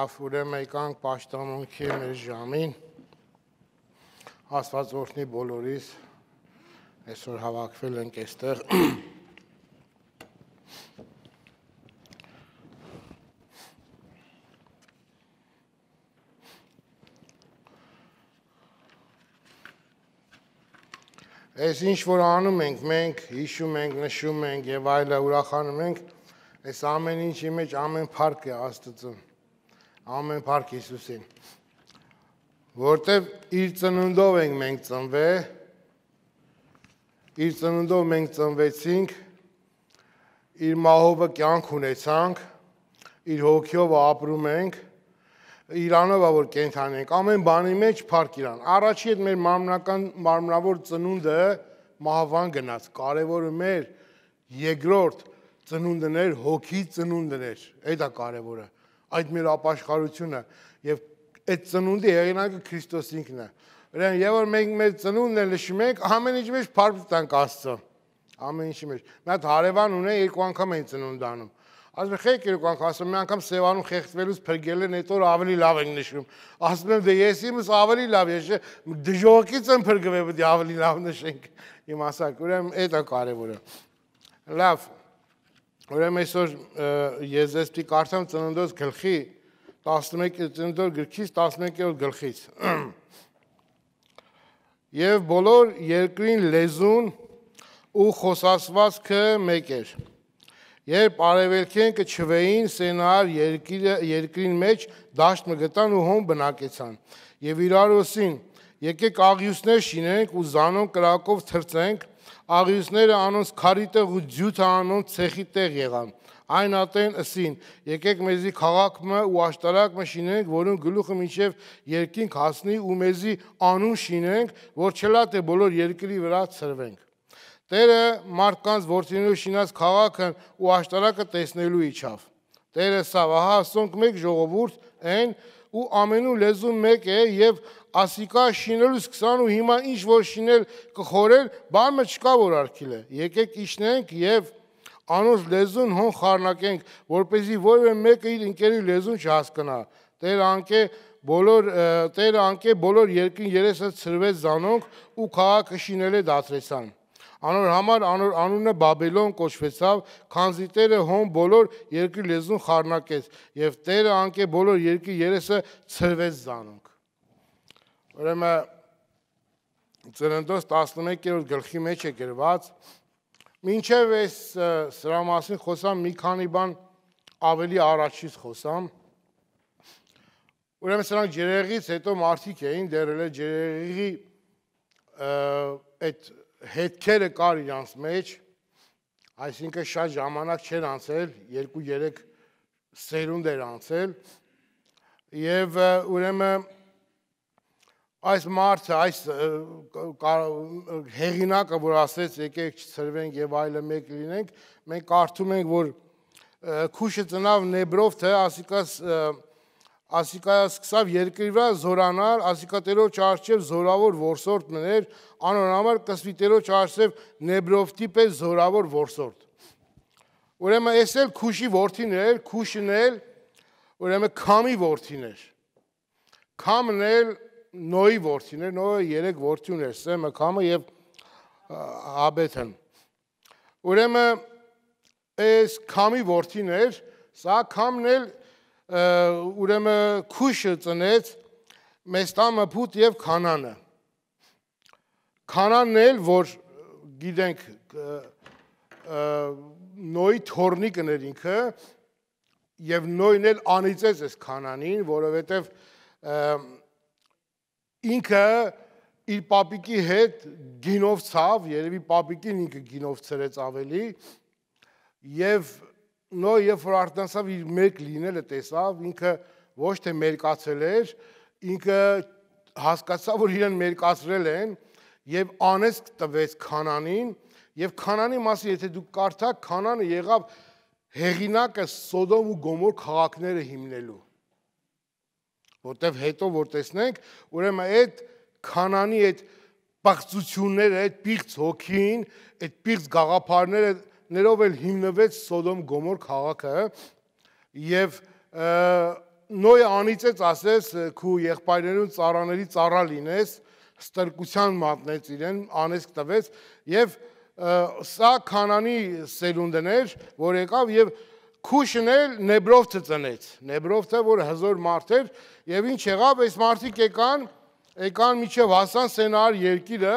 լավ, ուրեմն եկանք աշտամունքի մեր ժամին։ Աստված օրհնի բոլորիս։ Այսօր հավաքվել ենք այստեղ։ Այս ինչ որ անում ենք, մենք հիշում ենք, նշում ենք եւ այլը ուրախանում ենք, այս ամեն ինչի մեջ ամեն փառք է Աստծո։ Ամեն փառք Հիսուսին։ Որտեւ իր ծնունդով ենք մենք ծնվել, իր ծնունդով մենք ծնվեցինք, իր մահովը կյանք ունեցանք, իր հոգիով ապրում ենք, Իրանով որ կենթան ենք, ամեն բանի մեջ փառք Իրան։ Առաջի այդ մեր մարմնական մարմնավոր ծնունդը մահվան գնաց, կարևորը մեր երկրորդ ծնունդներ, հոգի ծնունդներ, այդ է կարևորը։ կարևոր այդ մեր ապաշխարությունը եւ այդ ծնունդի հեղինակը Քրիստոս ինքն է։ Ուրեմն եւ որ մենք մեր ծնունդն են նշում ենք, ամեն ինչի մեջ փառք տանք Աստծո։ Ամեն ինչի մեջ։ Մի հատ հարևան ունեն երկու անգամ են ծնունդ անում։ Ասում եմ խեք երկու անգամ, ասում եմ մի անգամ Սևանում խեղդվելուց փրկել են, այդ օր ավելի լավ են նշում։ Ասում եմ դե ես իմս ավելի լավ, ես դժողքից եմ փրկվել, պետք է ավելի լավ նշենք։ Իմ ասակ, ուրեմն այդ է կարևորը։ Լավ։ Ուրեմն այսօր ես ես պիտի կարդամ ծննդոց գլխի 11 ծննդոց գրքից 11-րդ գլխից։ Եվ բոլոր երկրին լեզուն ու խոսասվածքը մեկ էր։ Երբ արևելքենքը չվեին սենար երկիրը երկրին մեջ դաշտ մգտան ու հոն բնակեցան։ Եվ իրար ուսին եկեք աղյուսներ շինենք ու զանոն կրակով թրծենք աղյուսները անոնց քարի տեղ ու ջութը անոնց ցեխի տեղ եղան։ Այն ատեն ըսին, եկեք մեզի քաղաքմը ու աշտարակը շինենք, որոնց գլուխը մինչև երկինք հասնի ու մեզի անուն շինենք, որ չլա թե բոլոր երկրի վրա ծրվենք։ Տերը մարդկանց ворթինու շինած քաղաքն ու աշտարակը տեսնելու իջավ։ Տերը սա վահա ասոնք մեկ ժողովուրդ են ու ամենու լեզու մեկ է եւ ասիկա շինելու սկսան ու հիմա ինչ որ շինել կխորեր, բանը չկա որ արքիլ է։ Եկեք իշնենք եւ անոնց լեզուն հոն խառնակենք, որպեսզի որևէ մեկը իր ընկերի լեզուն չհասկանա։ Տեր անկե բոլոր Տեր անկե բոլոր երկին երեսը ծրվեց զանոնք ու քաղաքը շինել է դասրեցան։ Անոր համար անոր անունը Բաբելոն կոչվեցավ, քանզի Տերը հոն բոլոր երկրի լեզուն խառնակեց, եւ Տերը անկե բոլոր երկրի երեսը ծրվեց զանոնք։ Ուրեմն ծննդոց 11-րդ գլխի մեջ է գրված մինչև այս սրա մասին խոսամ մի քանի բան ավելի առաջից խոսամ Ուրեմն սրանք ջերեղից հետո մարդիկ էին դերել ջերեղի այդ հետքերը կար իրանց մեջ, այսինքն շատ ժամանակ չեր անցել, 2-3 սերունդ էր անցել եւ ուրեմն այս մարդը, այս հեղինակը, որ ասեց, եկեք չծրվենք եւ այլը մեկ լինենք, մենք կարդում ենք, որ քուշը ծնավ նեբրով, թե ասիկաս ասիկա սկսավ երկրի վրա զորանալ, ասիկա տերոջ արջև զորավոր որսորդ մներ, անոր համար կսվի տերոջ արջև նեբրովտի պես զորավոր որսորդ։ Ուրեմն ես էլ քուշի որդին էր, քուշն էլ ուրեմն քամի որդին էր։ Քամն էլ Նոյի ворթիներ, Նոյը 3 ворթի ուներ՝ Սեմը, Քամը եւ Աբեթն։ Ուրեմն այս Քամի ворթիներ, սա Քամն էլ ուրեմն Քուշը ծնեց Մեսթամը, Փուտ եւ Կանանը։ Կանանն էլ որ գիտենք նոյի թորնիկն էր ինքը եւ նոյն էլ անիծեց այս քանանին, որովհետեւ ինքը իր papիկի հետ գինով ցավ, երևի papիկին ինքը գինով ծրեց ավելի եւ նո երբ որ արտասավ իր մեկ լինելը տեսավ, ինքը ոչ թե մերկացել էր, ինքը հասկացավ, որ իրեն մերկացրել են եւ անեսք տվեց Կանանին եւ Կանանի մասին եթե դուք կարդաք, Կանանը եղավ հեղինակը Սոդոմ ու Գոմոր քաղաքները հիմնելու որտեվ հետո որ տեսնենք, ուրեմն այդ քանանի այդ բացությունները, այդ պիղծ հոգին, այդ պիղծ գաղափարները ներով էլ հիմնվեց Սոդոմ Գոմոր քաղաքը եւ նոյ անիցեց ասես քու եղբայրերուն ծառաների ծառա լինես ստրկության մատնեց իրեն անեսք տվեց եւ սա քանանի սերունդներ որ եկավ եւ և Քուշն էլ Նեբրովցը ծնեց։ Նեբրովցը որ հզոր մարդ էր եւ ինչ եղավ, այս մարդիկ եկան, եկան միջև հասան Սենար երկիրը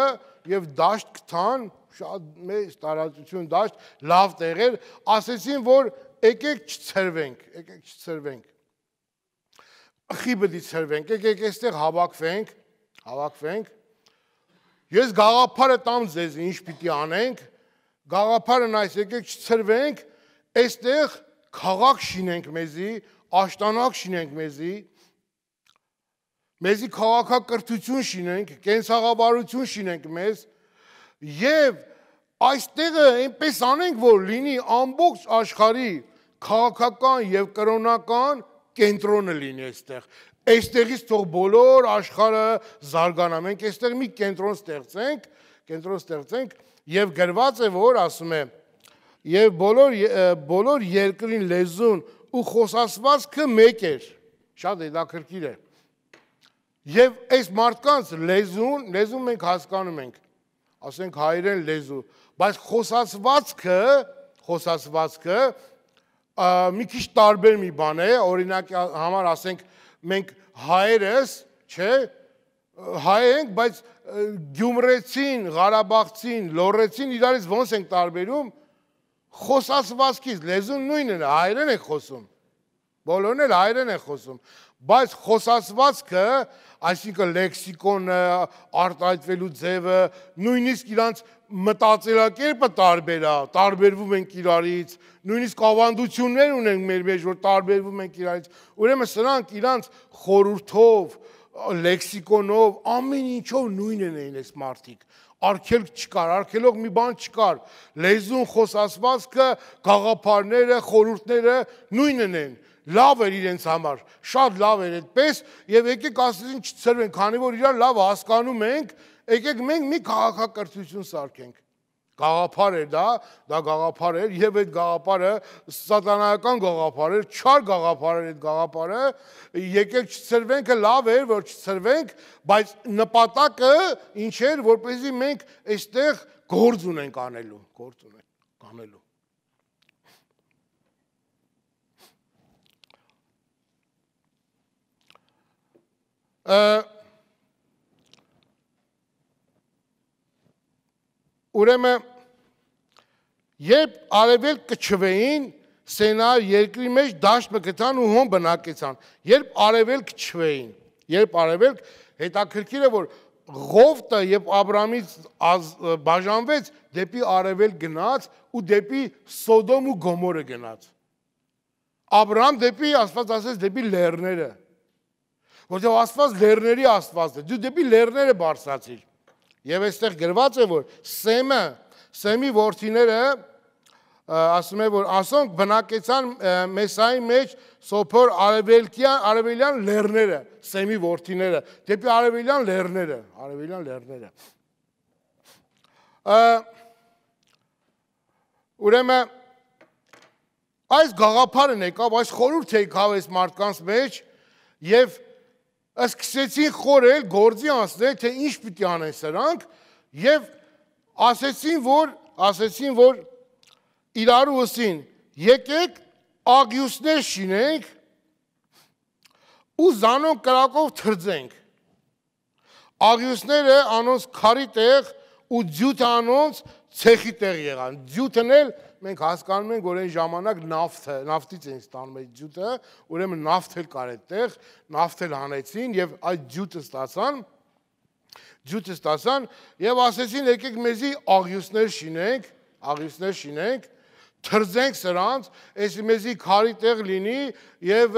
եւ դաշտ կթան, շատ մեծ տարածություն դաշտ, լավ տեղ էր, ասեցին որ եկեք չցրվենք, եկեք չցրվենք։ Խիբը դիցրվենք, եկեք այստեղ հավաքվենք, հավաքվենք։ Ես գաղափարը տամ ձեզ ինչ պիտի անենք։ Գաղափարն այս եկեք չցրվենք, այստեղ քաղաք շինենք մեզի, աշտանակ շինենք մեզի, մեզի քաղաքակրթություն շինենք, կենցաղաբարություն շինենք մեզ եւ այստեղը այնպես անենք, որ լինի ամբողջ աշխարհի քաղաքական եւ կրոնական կենտրոնը լինի այստեղ։ Այստեղից թող բոլոր աշխարհը զարգանա։ Մենք այստեղ մի կենտրոն ստեղծենք, կենտրոն ստեղծենք եւ գրված է որ ասում է եւ բոլոր բոլոր երկրի լեզուն ու խոսասվածքը մեկ էր։ Շատ հետաքրքիր է։ Եվ այս մարդկանց լեզուն, լեզուն մենք հասկանում ենք, ասենք հայերեն լեզու, բայց խոսասվածքը, խոսասվածքը մի քիչ տարբեր մի բան է, օրինակ համար ասենք մենք հայերս, չէ, հայ ենք, բայց գյումրեցին, Ղարաբաղցին, լոռեցին իրարից ոնց ենք տարբերում, խոսածվածքից լեզուն նույնն է, հայերեն է խոսում։ Բոլորն էլ հայերեն են խոսում, բայց խոսածվածքը, այսինքն լեքսիկոնը, արտահայտվելու ձևը, նույնիսկ իրանց մտածելակերպը տարբեր է, տարբերվում ենք իրարից, նույնիսկ ավանդություններ ունենք մեր մեջ, որ տարբերվում ենք իրարից։ Ուրեմն սրանք իրանց խորհուրդով, լեքսիկոնով, ամեն ինչով նույնն են այս մարդիկ արգելք չկար, արգելող մի բան չկար։ Լեզուն խոսածվածքը, գաղափարները, խորհուրդները նույնն են։ Լավ էր իրենց համար, շատ լավ էր այդպես, եւ եկեք ասեցին չծրվեն, քանի որ իրար լավ հասկանում ենք, եկեք մենք մի քաղաքակրթություն սարքենք։ Գաղափար էր դա, դա գաղափար էր եւ այդ գաղափարը սատանայական գաղափար էր, չար գաղափար էր այդ գաղափարը, եկեք չծրվենքը լավ էր, որ չծրվենք, բայց նպատակը ինչ էր, որպեսզի մենք այստեղ գործ ունենք անելու, գործ ունենք անելու։ Ա Ուրեմն երբ արևելքը չվեին, սենար երկրի մեջ դաշտ մգտան ու հոն բնակեցան։ Երբ արևելք չվեին, երբ արևելք հետաքրքիր է որ Ղովտը եւ Աբրամից բաժանվեց դեպի արևել գնաց ու դեպի Սոդոմ ու Գոմորը գնաց։ Աբրամ դեպի Աստված ասեց դեպի լեռները։ Որտեղ Աստված լեռների Աստվածն է։ Դու դեպի լեռները բարձրացիր։ Եվ այստեղ գրված է, որ Սեմը, Սեմի որդիները ասում է, որ ասոնք բնակեցան Մեսայի մեջ Սոփոր արևելքյան արևելյան լեռները, Սեմի որդիները, դեպի արևելյան լեռները, արևելյան լեռները։ Ուրեմն այս գաղափարն եկավ, այս խորհուրդը եկավ այս մարդկանց մեջ եւ և Սկսեցին խորել, գործի անցնել, թե ինչ պիտի անեն սրանք եւ ասեցին, որ ասեցին, որ իրար ուսին եկեք ագյուսներ շինենք ու զանոն կրակով թրձենք։ Ագյուսները անոնց քարի տեղ ու ձյութը անոնց ցեխի տեղ եղան։ Ձյութն էլ մենք հասկանում ենք, որ այն ժամանակ նավթը, նավթից էին ստանում այդ ջուտը, ուրեմն նավթ էլ կար այդտեղ, նավթ էլ հանեցին եւ այդ ջուտը ստացան ջուտը ստացան եւ ասեցին եկեք մեզի աղյուսներ շինենք, աղյուսներ շինենք թրզենք սրանց, այս մեզի քարի տեղ լինի եւ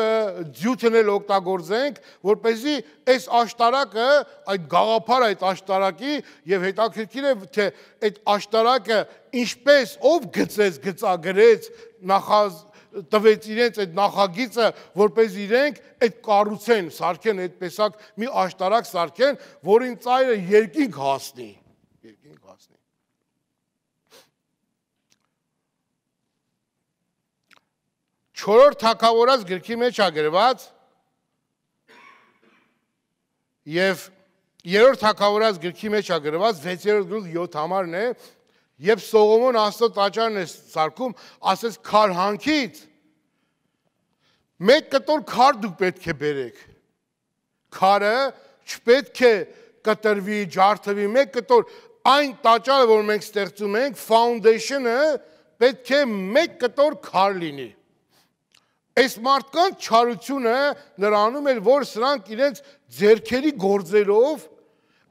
ձյութն էլ օգտագործենք, որ เป զի այս աշտարակը, այդ գաղափար այդ աշտարակի եւ հետաքրքիր է թե այդ աշտարակը ինչպես ով գծեց, գծագրեց, նախազ տվեց իրենց այդ նախագիծը, որպես իրենք այդ կառուցեն, սարքեն այդպեսակ մի աշտարակ սարքեն, որին ծայրը երկինք հասնի։ 4-րդ թակավորած գրքի մեջ ագրված եւ 3-րդ թակավորած գրքի մեջ ագրված 6-րդ գրուխ 7 համարն է, երբ Սողոմոն Աստծո տաճարն է սարքում, ասես քար հանքից մեկ կտոր քար դուք պետք է բերեք։ Քարը չպետք է կտրվի, ջարդվի, մեկ կտոր այն տաճարը, որ մենք ստեղծում ենք, foundation-ը պետք է մեկ կտոր քար լինի։ Այս մարդկանց չարությունը նրանում էր, որ սրանք իրենց ձերքերի գործերով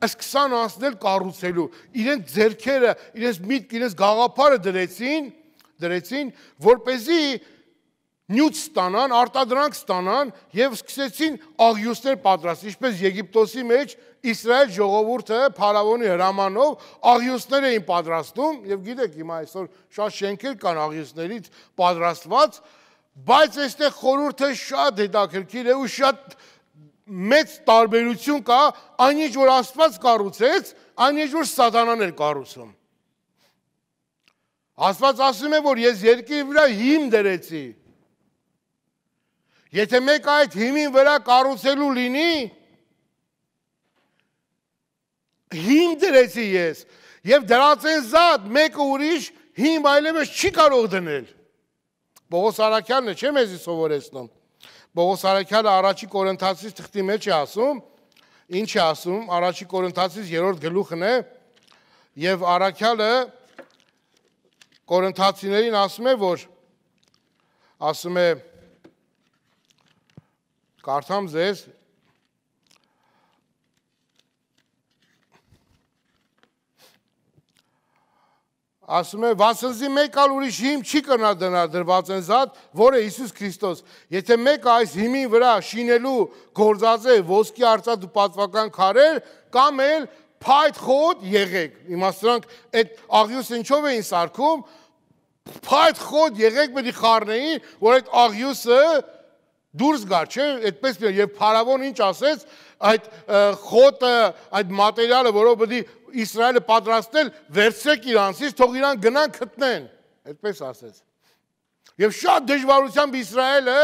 սկսան անցնել կառուցելու։ Իրենց ձերքերը, իրենց միտք, իրենց գաղափարը դրեցին, դրեցին, որ เป զի նյութ ստանան, արտադրանք ստանան եւ սկսեցին աղյուսներ պատրաստել, ինչպես Եգիպտոսի մեջ Իսրայել ժողովուրդը փարավոնի հրամանով աղյուսներ էին պատրաստում եւ գիտեք հիմա այսօր շատ շենքեր կան աղյուսներից պատրաստված, Բայց այստեղ խորհուրդը շատ հետաքրքիր է ու շատ մեծ տարբերություն կա այն ինչ որ Աստված կառուցեց, այն ինչ որ սատանան էր կառուցում։ Աստված ասում է, որ ես երկրի վրա հիմ դրեցի։ Եթե մեկ այդ հիմին վրա կառուցելու լինի, հիմ դրեցի ես, եւ դրած են զատ մեկը ուրիշ հիմ այլևս չի կարող դնել։ Պողոս Արաքյալն է չէ՞ մեզի սովորեցնում։ Պողոս Արաքյալը առաջի Կորինթացիս թղթի մեջ է ասում, ինչ է ասում, առաջի Կորինթացիս 3-րդ գլուխն է եւ Արաքյալը Կորինթացիներին ասում է, որ ասում է Կարդամ ձեզ ասում է վասնզի մեկ ալ ուրիշ հիմ չի կնա դնա դրված են զատ, որ է Հիսուս Քրիստոս։ Եթե մեկ այս հիմին վրա շինելու գործած է ոսկի արծաթ ու պատվական քարեր կամ էլ փայտ խոտ եղեք։ Իմաստրանք այդ աղյուս ինչով էին սարքում, փայտ խոտ եղեք պետք է խառնեին, որ այդ աղյուսը դուրս գար, չէ՞, այդպես եւ փարավոն ինչ ասեց, այդ խոտը, այդ մատերիալը, որով պետք է Իսրայելը պատրաստել, վերցրեք իրանցից, թող իրան գնան գտնեն։ Այդպես ասեց։ Եվ շատ դժվարությամբ Իսրայելը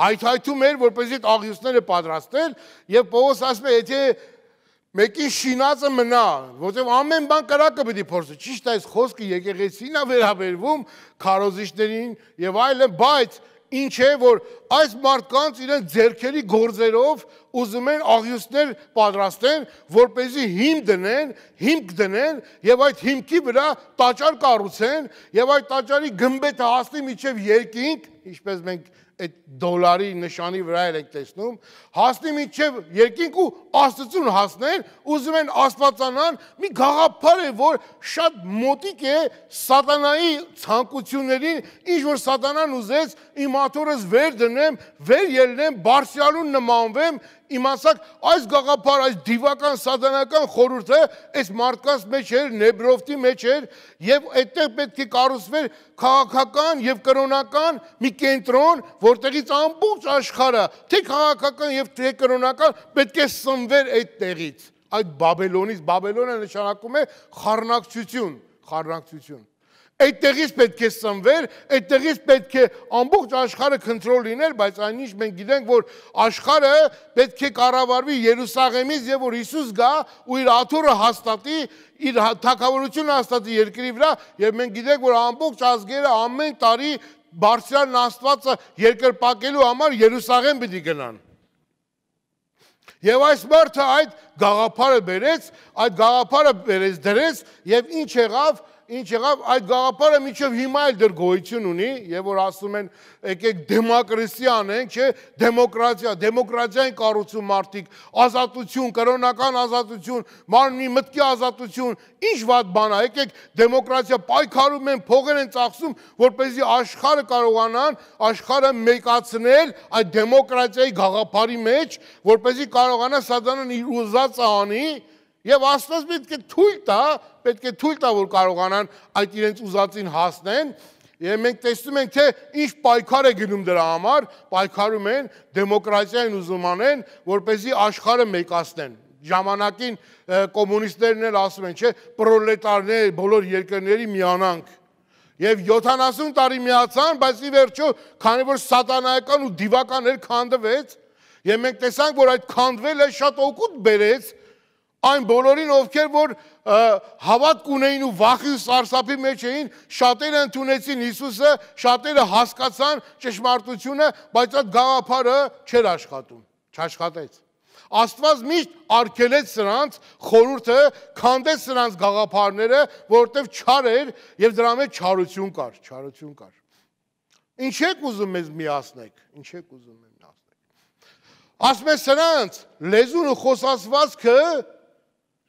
հայթայթում էր, որպեսզի այդ աղյուսները պատրաստել, եւ Պողոս ասում է, եթե մեկին շինածը մնա, որտեղ ամեն բան կրակը պետք է փորձի։ Ճիշտ է, այս խոսքը եկեղեցին է վերաբերվում քարոզիչներին եւ այլն, բայց ինչ է որ այս մարդկանց իրեն ձերքերի գործերով ուզում են աղյուսներ պատրաստեն, որ เป զի հիմ դնեն, հիմք դնեն եւ այդ հիմքի վրա տաճար կառուցեն եւ այդ տաճարի գմբեթը հասնի միջև երկինք, ինչպես մենք այդ դոլարի նշանի վրա էլ եք տեսնում, հասնի մինչև երկինք ու աստծուն հասնեն, ուզում են աստվածանան, մի գաղափար է, որ շատ մոտիկ է սատանայի ցանկություններին, ինչ որ սատանան ուզեց, իմ աթորս վեր դնեմ, վեր ելնեմ, բարձյալուն նմանվեմ, իմասակ այս գաղափար, այս դիվական սատանական խորհուրդը այս մարդկանց մեջ էր, Նեբրովտի մեջ էր եւ այդտեղ պետք է կառուցվեր քաղաքական եւ կրոնական մի կենտրոն, որտեղից ամբողջ աշխարհը, թե քաղաքական եւ թե կրոնական, պետք է սնվեր այդտեղից։ Այդ Բաբելոնից Բաբելոնը նշանակում է խառնակցություն, խառնակցություն։ Այդտեղից պետք է սնվեր, այդտեղից պետք է ամբողջ աշխարհը քնտրոլ լիներ, բայց այնինչ մենք գիտենք, որ աշխարհը պետք է կառավարվի Երուսաղեմից եւ որ Հիսուս գա ու իր աթորը հաստատի, իր հա-, թակավորությունը հաստատի երկրի վրա եւ մենք գիտենք, որ ամբողջ ազգերը ամեն տարի բարձրան Աստվածը երկրպագելու համար Երուսաղեմ պիտի գնան։ Եվ այս մարդը այդ գաղափարը բերեց, այդ գաղափարը բերեց դրեց եւ ինչ եղավ ինչ եղավ այդ գաղափարը միջև հիմա էլ դեռ գոյություն ունի եւ որ ասում են եկեք դեմոկրատիան են չէ դեմոկրատիա դեմոկրատիան կառուցում մարդիկ ազատություն կրոնական ազատություն մարմնի մտքի ազատություն ինչ ված բան է եկեք դեմոկրատիա պայքարում են փողեր են ծախսում որպեսզի աշխարհը կարողանան աշխարհը մեկացնել այդ դեմոկրատիայի գաղափարի մեջ որպեսզի կարողանա սադանան իր ուզածը անի Եվ Աստված պետք է թույլ տա, պետք է թույլ տա, որ կարողանան այդ իրենց ուզածին հասնեն։ Եվ մենք տեսնում ենք, թե ինչ պայքար է գնում դրա համար, պայքարում են դեմոկրատիային ուզում անեն, որպեսզի աշխարհը մեկացնեն։ Ժամանակին կոմունիստներն էլ ասում են, չէ, պրոլետարներ բոլոր երկրների միանանք։ Եվ 70 տարի միացան, բայց ի վերջո, քանի որ սատանայական ու դիվականներ քանդվեց, Եվ մենք տեսանք, որ այդ քանդվելը շատ օգուտ բերեց այն բոլորին, ովքեր որ հավատք ունեին ու վախի ու սարսափի մեջ էին, շատերը ընդունեցին Հիսուսը, շատերը հասկացան ճշմարտությունը, բայց այդ գաղափարը չէր աշխատում, չաշխատեց։ Աստված միշտ արգելեց սրանց խորուրդը, քանդեց սրանց գաղափարները, որովհետև չար էր եւ դրա մեջ չարություն կար, չարություն կար։ Ինչ եք ուզում մեզ միացնեք, ինչ եք ուզում մեզ միացնեք։ Ասում է սրանց, լեզուն ու խոսածվածքը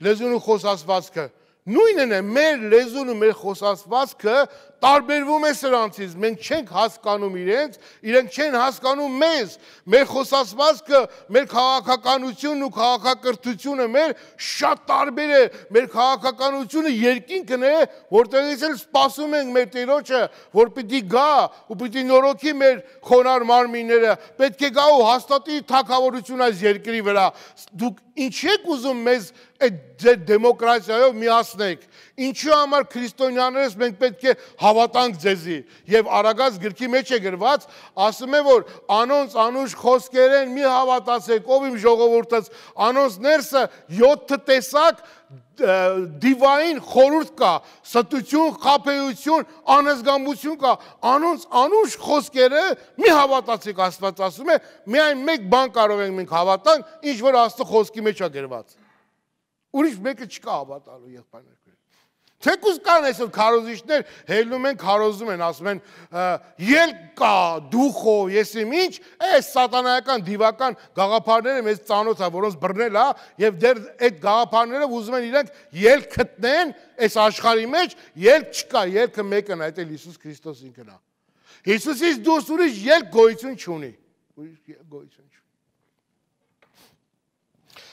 լեզուն ու խոսածվածքը։ Նույնն է մեր լեզուն ու մեր խոսածվածքը տարբերվում է սրանցից։ Մենք չենք հասկանում իրենց, իրենք չեն հասկանում մեզ։ Մեր խոսածվածքը, մեր քաղաքականությունն ու քաղաքակրթությունը մեր շատ տարբեր է։ Մեր քաղաքականությունը երկինքն է, որտեղից էլ սպասում ենք մեր Տիրոջը, որ պիտի գա ու պիտի նորոգի մեր խոնար մարմինները։ Պետք է գա ու հաստատի թակավորություն այս երկրի վրա։ Դուք ինչ եք ուզում մեզ այդ ձեր դե- դեմոկրատիայով միացնեք։ Ինչու համար քրիստոնյաներս մենք պետք է հավատանք ձեզի։ Եվ Արագած գրքի մեջ է գրված, ասում է, որ անոնց անուշ խոսքերեն մի հավատացեք, ով իմ ժողովուրդից, անոնց ներսը 7 տեսակ դիվային խորուրդ կա, ստություն, խափեություն, անզգամություն կա, անոնց անուշ խոսքերը մի հավատացեք Աստված ասում է, միայն մեկ բան կարող ենք մենք հավատանք, ինչ որ Աստծո խոսքի մեջ է գրված։ Ուրիշ մեկը չկա հավատալու եղբայրներ։ Թեկուզ կան այսօր քարոզիչներ, հելնում են, քարոզում են, ասում են ելկա, դուխո, եսի ինչ, այս սատանայական դիվական գաղափարները մեզ ծանոթ է, որոնց բռնել է եւ դեռ այդ գաղափարները ուզում են իրենք ելք գտնեն այս աշխարհի մեջ, ելք չկա, ելքը մեկն է, այդ էլ Հիսուս Քրիստոս ինքն է։ Հիսուսից դուրս ուրիշ ելք գոյություն չունի, ուրիշ ելք գոյություն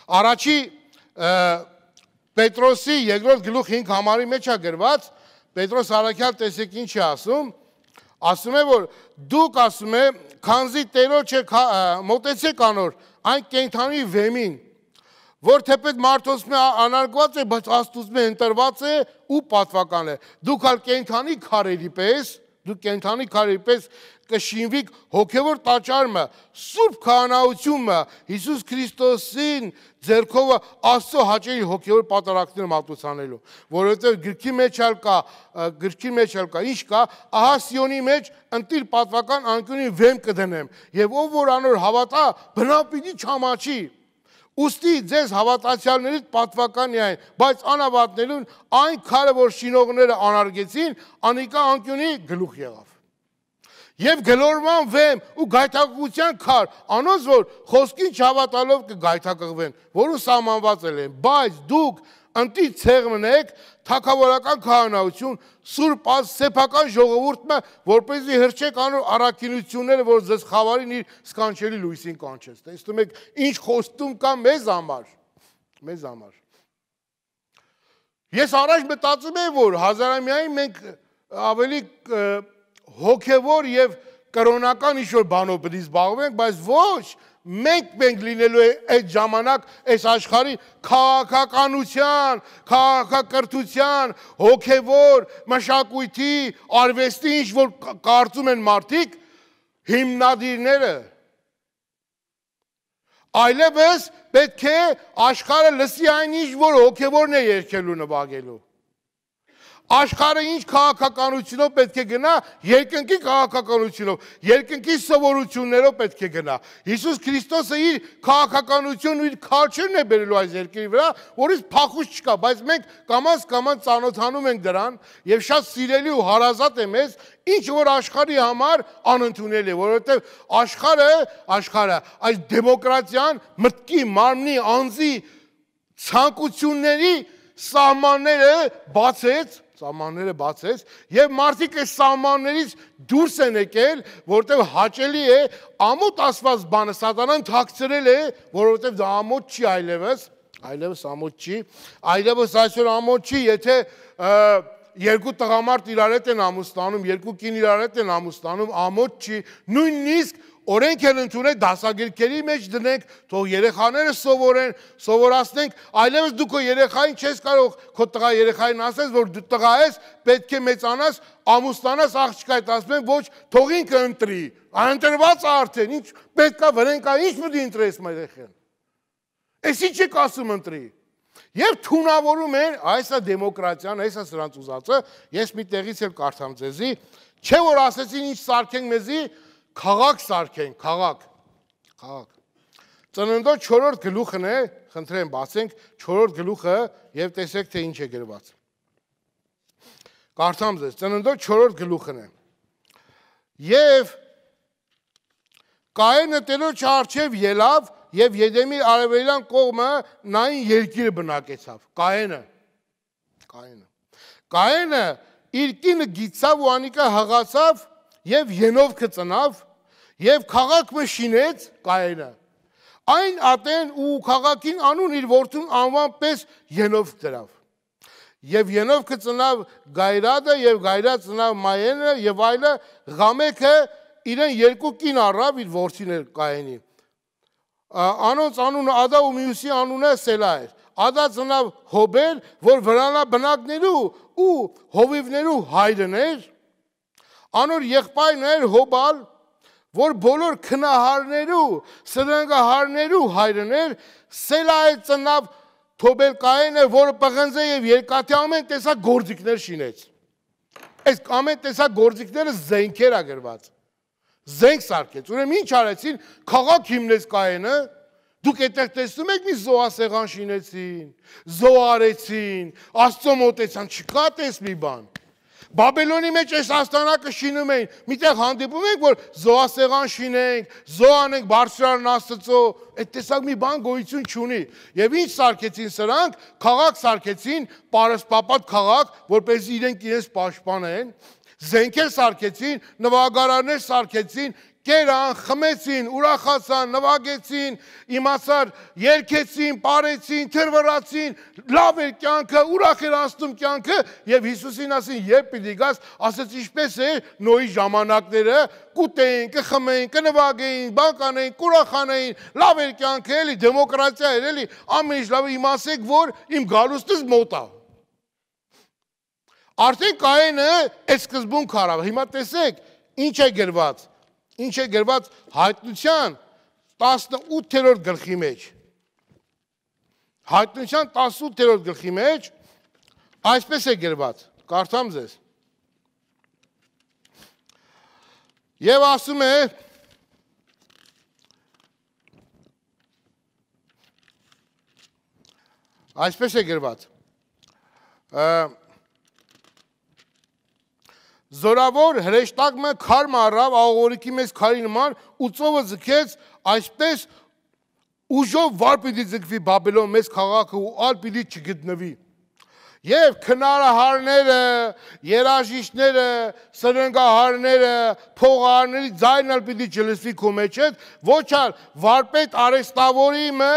չունի։ Առաջի Պետրոսի 2-րդ գլուխ 5 համարի մեջ է գրված Պետրոս Արաքյան տեսեք ինչ է ասում ասում է որ դուք ասում է քանզի Տերոջ է հա, մտեցեք անոր այն կենթանի վեմին որ թեպետ մարդոսն է անարգված է բայց աստուծն է ընտրված է ու պատվական է դուք ալ կենթանի քարերի պես դուք կենթանի քարերի պես կշինվիք հոգևոր տաճարմը, սուրբ քահանայությունը, Հիսուս Քրիստոսին Ձերքովը Աստծո հաճելի հոգևոր պատարակները մատուցանելու, որովհետև գրքի մեջ էլ կա, գրքի մեջ էլ կա, ինչ կա, ահա Սիոնի մեջ ընտիր պատվական անկյունի վեմ կդնեմ, եւ ով որ անոր հավատա, բնա պիտի չամաչի։ Ոստի ձեզ հավատացյալներից պատվականի այն, բայց անավատներուն այն քարը որ շինողները անարգեցին, անիկա անկյունի գլուխ եղավ եւ գլորման վեմ ու գայթակղության քար, անոնց որ խոսքին չհավատալով կգայթակղվեն, որոնց սահմանված են, բայց դուք ընտի ցեղմն եք, թակավորական քահանայություն, սուրբ աս սեփական ժողովուրդը, որպեսզի հրճեք անոր առաքինությունները, որ ձեզ խավարին իր սքանչելի լույսին կանչես։ Տեսնում եք, ինչ խոստում կա մեզ համար։ Մեզ համար։ Ես առաջ մտածում եմ, որ հազարամյային մենք ավելի և, հոգևոր եւ կրոնական ինչ որ բանով պետք է զբաղվենք, բայց ոչ մենք մենք լինելու է այդ ժամանակ այս աշխարհի քաղաքականության, քաղաքակրթության, հոգևոր մշակույթի, արվեստի ինչ որ կարծում են մարդիկ հիմնադիրները Այլևս պետք է աշխարհը լսի այն ինչ որ հոգևորն է երկելու նվագելու։ Աշխարհը ինչ քաղաքականությունով պետք է գնա, երկնքի քաղաքականությունով, երկնքի սովորություններով պետք է գնա։ Հիսուս Քրիստոսը իր քաղաքականությունը իր քարչերն է բերելու այս երկրի վրա, որից փախուց չկա, բայց մենք կամաց կամաց ծանոթանում ենք դրան եւ շատ սիրելի ու հարազատ է մեզ, ինչ որ աշխարհի համար անընդունելի է, որովհետեւ աշխարհը, աշխարհը այս դեմոկրատիան մտքի, մարմնի, անձի ցանկությունների սահմանները բացեց սամանները բացես եւ մարդիկ այս սամաններից դուրս են եկել, որտեղ հաճելի է ամոթ ասված բանը սատանան թաքցրել է, որովհետեւ դա ամոթ չի այլևս, այլևս ամոթ չի, այլևս այսօր ամոթ չի, եթե երկու տղամարդ իրար հետ են ամուսնանում, երկու կին իրար հետ են ամուսնանում, ամոթ չի, նույնիսկ օրենք են ընդունել դասագրքերի մեջ դնենք, թող երեխաները սովորեն, սովորացնենք, այլևս դու քո երեխային չես կարող քո տղա երեխային ասես, որ դու տղա ես, պետք է մեծանաս, ամուսնանաս, աղջկայդ ասում են, ոչ, թող ինքը ընտրի։ Անընտրված արդեն, ինչ պետքա վրենկա, ինչ մտի ընտրես մեր երեխան։ Էս ինչ եք ասում ընտրի։ Եվ թունավորում են այսա դեմոկրատիան, այսա սրանց ուզածը, ես մի տեղից եմ կարդամ ձեզի, չէ որ ասեցին ինչ սարքենք մեզի, Խաղակ սարքենք, խաղակ, խաղակ։ Ծննդո 4-րդ գլուխն է, խնդրեմ բացենք 4-րդ գլուխը եւ տեսեք թե ինչ է գրված։ Կարդամ ձեզ, ծննդո 4-րդ գլուխն է։ Եվ Կայենը Տերոջ արչև ելավ եւ Եդեմի արևելյան կողմը նային երկիրը բնակեցավ։ Կայենը։ Կայենը։ Կայենը իր կինը գիծավ ու անիկա հղացավ եւ Ենովքը ծնավ եւ քաղաքը շինեց Կայենը։ Այն Ատեն ու քաղաքին անուն իր որդուն անվան պես Ենով դրավ։ Եվ Ենովքը ծնավ Գայրադը եւ Գայրա ծնավ Մայենը եւ այլը Ղամեքը իրեն երկու կին առավ իր որդիներ Կայենի։ Անոնց անունը Ադա ու Մյուսի անունը Սելա էր։ Ադա ծնավ Հոբել, որ վրանա բնակներու ու հովիվներու հայրն էր։ Անոր եղբայրն էր Հոբալ, որ բոլոր քնահարներու, սրնգահարներու հայրն էր, Սելայ ծնավ Թոբելկայինը, որը պղնձե եւ երկաթի ամեն տեսակ գործիքներ շինեց։ Այս ամեն տեսակ գործիքները զենքեր ա գրված։ Զենք սարքեց։ Ուրեմն ինչ արեցին, քաղաք հիմնեց Կայենը, Դուք այդտեղ տեսնում եք մի զոհասեղան շինեցին, զոհարեցին, աստծո մոտեցան, չկա տես մի բան։ Բաբելոնի մեջ այս աստանակը շինում էին։ Միտեղ հանդիպում ենք, որ զոհասեղան շինենք, զոհանենք բարձրանն Աստծո, այդ տեսակ մի բան գոյություն չունի։ Եվ ինչ սարկեցին սրանք, քաղաք սարկեցին, պարսպապատ քաղաք, որպես իրենք իրենց պաշտպանեն, զենքեր սարկեցին, նվագարաններ սարկեցին, կերան, խմեցին, ուրախացան, նվագեցին, իմասար երկեցին, պարեցին, թրվրացին, լավ էր կյանքը, ուրախ էր անցնում կյանքը եւ Հիսուսին ասին, երբ պիտի գաս, ասաց ինչպես է Նոյի ժամանակները, կուտեին, կխմեին, կնվագեին, բանկանեին, կուրախանեին, լավ էր կյանքը, էլի դեմոկրատիա էր, էլի ամեն ինչ լավ իմ ասեք, որ իմ գալուստից մոտ է։ Արդեն Կայենը այդ սկզբունք արավ։ Հիմա տեսեք, ինչ է գրված ինչ է գրված հայտնության 18-րդ գլխի մեջ։ Հայտնության 18-րդ գլխի մեջ այսպես է գրված, կարդամ ձեզ։ Եվ ասում է Այսպես է գրված։ Ա Զորավոր հրեշտակը քարմ առավ աղորիկի մեծ քարի նման ու ծովը ձգեց այսպես ուժով վար պիտի ձգվի Բաբելոն մեծ քաղաքը ու ալ պիտի չգտնվի։ Եվ քնարահարները, երաժիշտները, սրնգահարները, փողարների ձայնն ալ պիտի չլսվի քո մեջ այդ, ոչ ալ վարպետ արեստավորի մը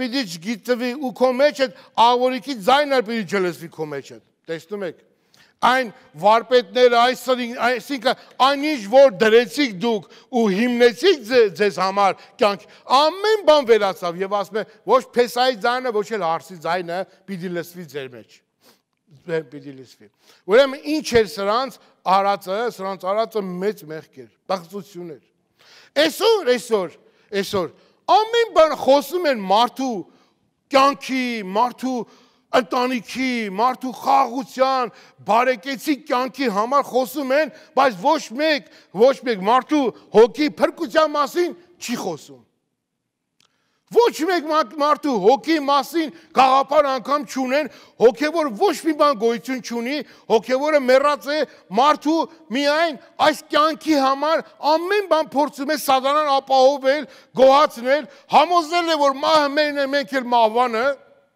պիտի չգիտվի ու քո մեջ այդ աղորիկի ձայնն ալ պիտի չլսվի քո մեջ այդ։ Տեսնում եք այն վարպետները, այս այսինքն այնինչ որ դրեցիք դուք ու հիմնեցիք ձեզ համար կյանք, ամեն բան վերացավ եւ ասում է ոչ փեսայի ձայնը, ոչ էլ հարսի ձայնը պիտի լսվի ձեր մեջ պիտի լսվի։ Ուրեմն ինչ էր սրանց արածը, սրանց արածը մեծ մեղք էր, բախտություն էր։ Այսօր, այսօր, այսօր ամեն բան խոսում են մարդու կյանքի, մարդու ընտանիքի, մարդու խաղության, բարեկեցիկ կյանքի համար խոսում են, բայց ոչ մեկ, ոչ մեկ մարդու հոգի փրկության մասին չի խոսում։ Ոչ մեկ մարդու հոգի մասին գաղափար անգամ չունեն, հոգևոր ոչ մի բան գոյություն չունի, հոգևորը մեռած է, մարդու միայն այս կյանքի համար ամեն բան փորձում է սատանան ապահովել, գոհացնել, համոզել է որ մահը մերն է, մենք էլ մահվանը,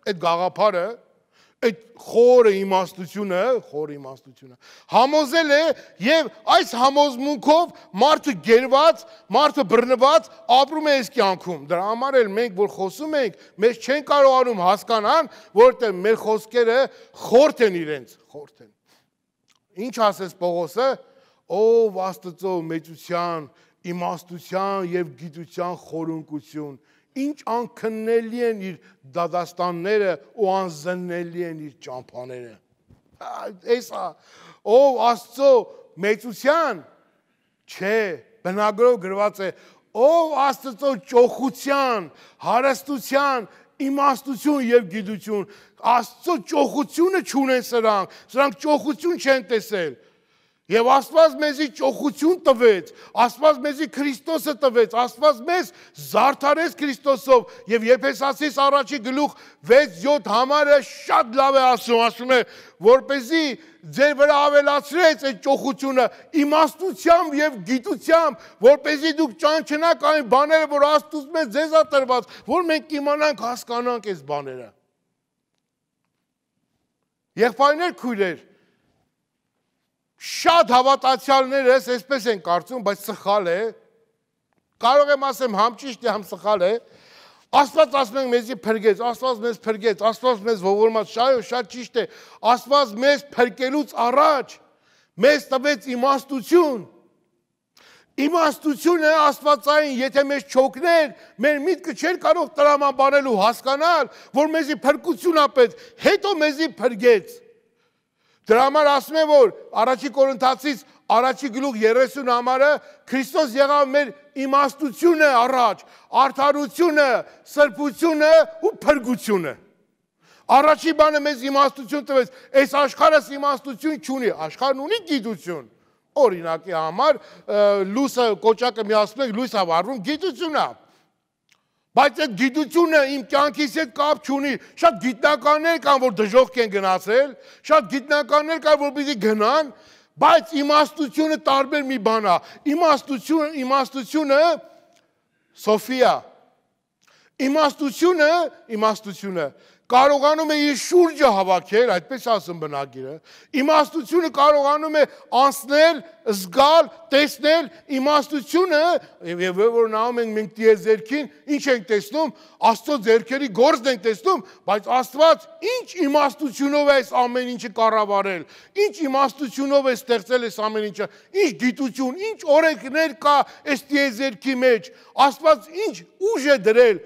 այդ գաղափարը այդ խորը իմաստությունը, խորը իմաստությունը համոզել է եւ այս համոզմունքով մարդը գերված, մարդը բռնված ապրում է այս կյանքում։ Դրա համար էլ մենք որ խոսում ենք, մենք չեն կարողանում հասկանան, որտեղ մեր խոսքերը խորտ են իրենց, խորտ են։ Ինչ ասես Պողոսը, ով Աստծո մեծության, իմաստության եւ գիտության խորունկություն ինչ անքննելի են իր դադաստանները ու անզննելի են իր ճամփաները։ Այսա ով Աստծո մեծության չէ, բնագրով գրված է ով Աստծո ճոխության, հարստության, իմաստություն եւ գիտություն, Աստծո ճոխությունը չունեն սրանք, սրանք ճոխություն չեն տեսել։ Եվ Աստված մեզի ճոխություն տվեց, Աստված մեզի Քրիստոսը տվեց, Աստված մեզ զարդարեց Քրիստոսով եւ Եփեսացիս առաջի գլուխ 6-7 համարը շատ լավ է ասում, ասում է, որ เป զի ձեր վրա ավելացրեց այդ ճոխությունը իմաստությամբ եւ գիտությամբ, որ เป զի դուք ճանչնաք այն բաները, որ Աստուծո մեզ ձեզ է տրված, որ մենք իմանանք, հասկանանք այս բաները։ Եղբայրներ, քույրեր, շատ հավատացյալներ ես, այսպես են կարծում, բայց սխալ է։ Կարող եմ ասեմ, համ ճիշտ է, համ սխալ է։ Աստված ասում ենք մեզի փրկեց, Աստված մեզ փրկեց, Աստված մեզ ողորմած, շատ շատ ճիշտ է։ Աստված մեզ փրկելուց առաջ մեզ տվեց իմաստություն։ Իմաստությունը Աստվածային, եթե մեզ չօգներ, մեր միտքը չէր կարող տրամանբանել ու հասկանալ, որ մեզի փրկություն ապեց, հետո մեզի փրկեց։ Դրա համար ասում եմ, որ առաջի Կորինթացից առաջի գլուխ 30 համարը Քրիստոս եղավ մեր իմաստությունը առաջ, արդարությունը, սրբությունը ու փրկությունը։ Առաջի բանը մեզ իմաստություն տվեց։ Այս աշխարհս իմաստություն չունի, աշխարհն ունի գիտություն։ Օրինակի համար լուսը կոճակը միացնում եք լույս ավարվում գիտությունն է։ Բայց այդ գիտությունը իմ կյանքիս հետ կապ չունի։ Շատ գիտնականներ կան, որ դժողք են գնացել, շատ գիտնականներ կան, որ պիտի գնան, բայց իմաստությունը տարբեր մի բան է։ Իմաստությունը, իմաստությունը Սոֆիա։ Իմաստությունը, իմաստությունը կարողանում է իր շուրջը հավաքել, այդպես ասում բնագիրը, իմաստությունը կարողանում է անցնել, զգալ, տեսնել իմաստությունը, եւ որ նայում ենք մենք դիեզերքին, ինչ ենք տեսնում, Աստծո ձեռքերի գործն ենք տեսնում, բայց Աստված ինչ իմաստությունով է այս ամեն ինչը կառավարել, ինչ իմաստությունով է ստեղծել այս ամեն ինչը, ինչ գիտություն, ինչ օրենքներ կա այս դիեզերքի մեջ, Աստված ինչ ուժ է դրել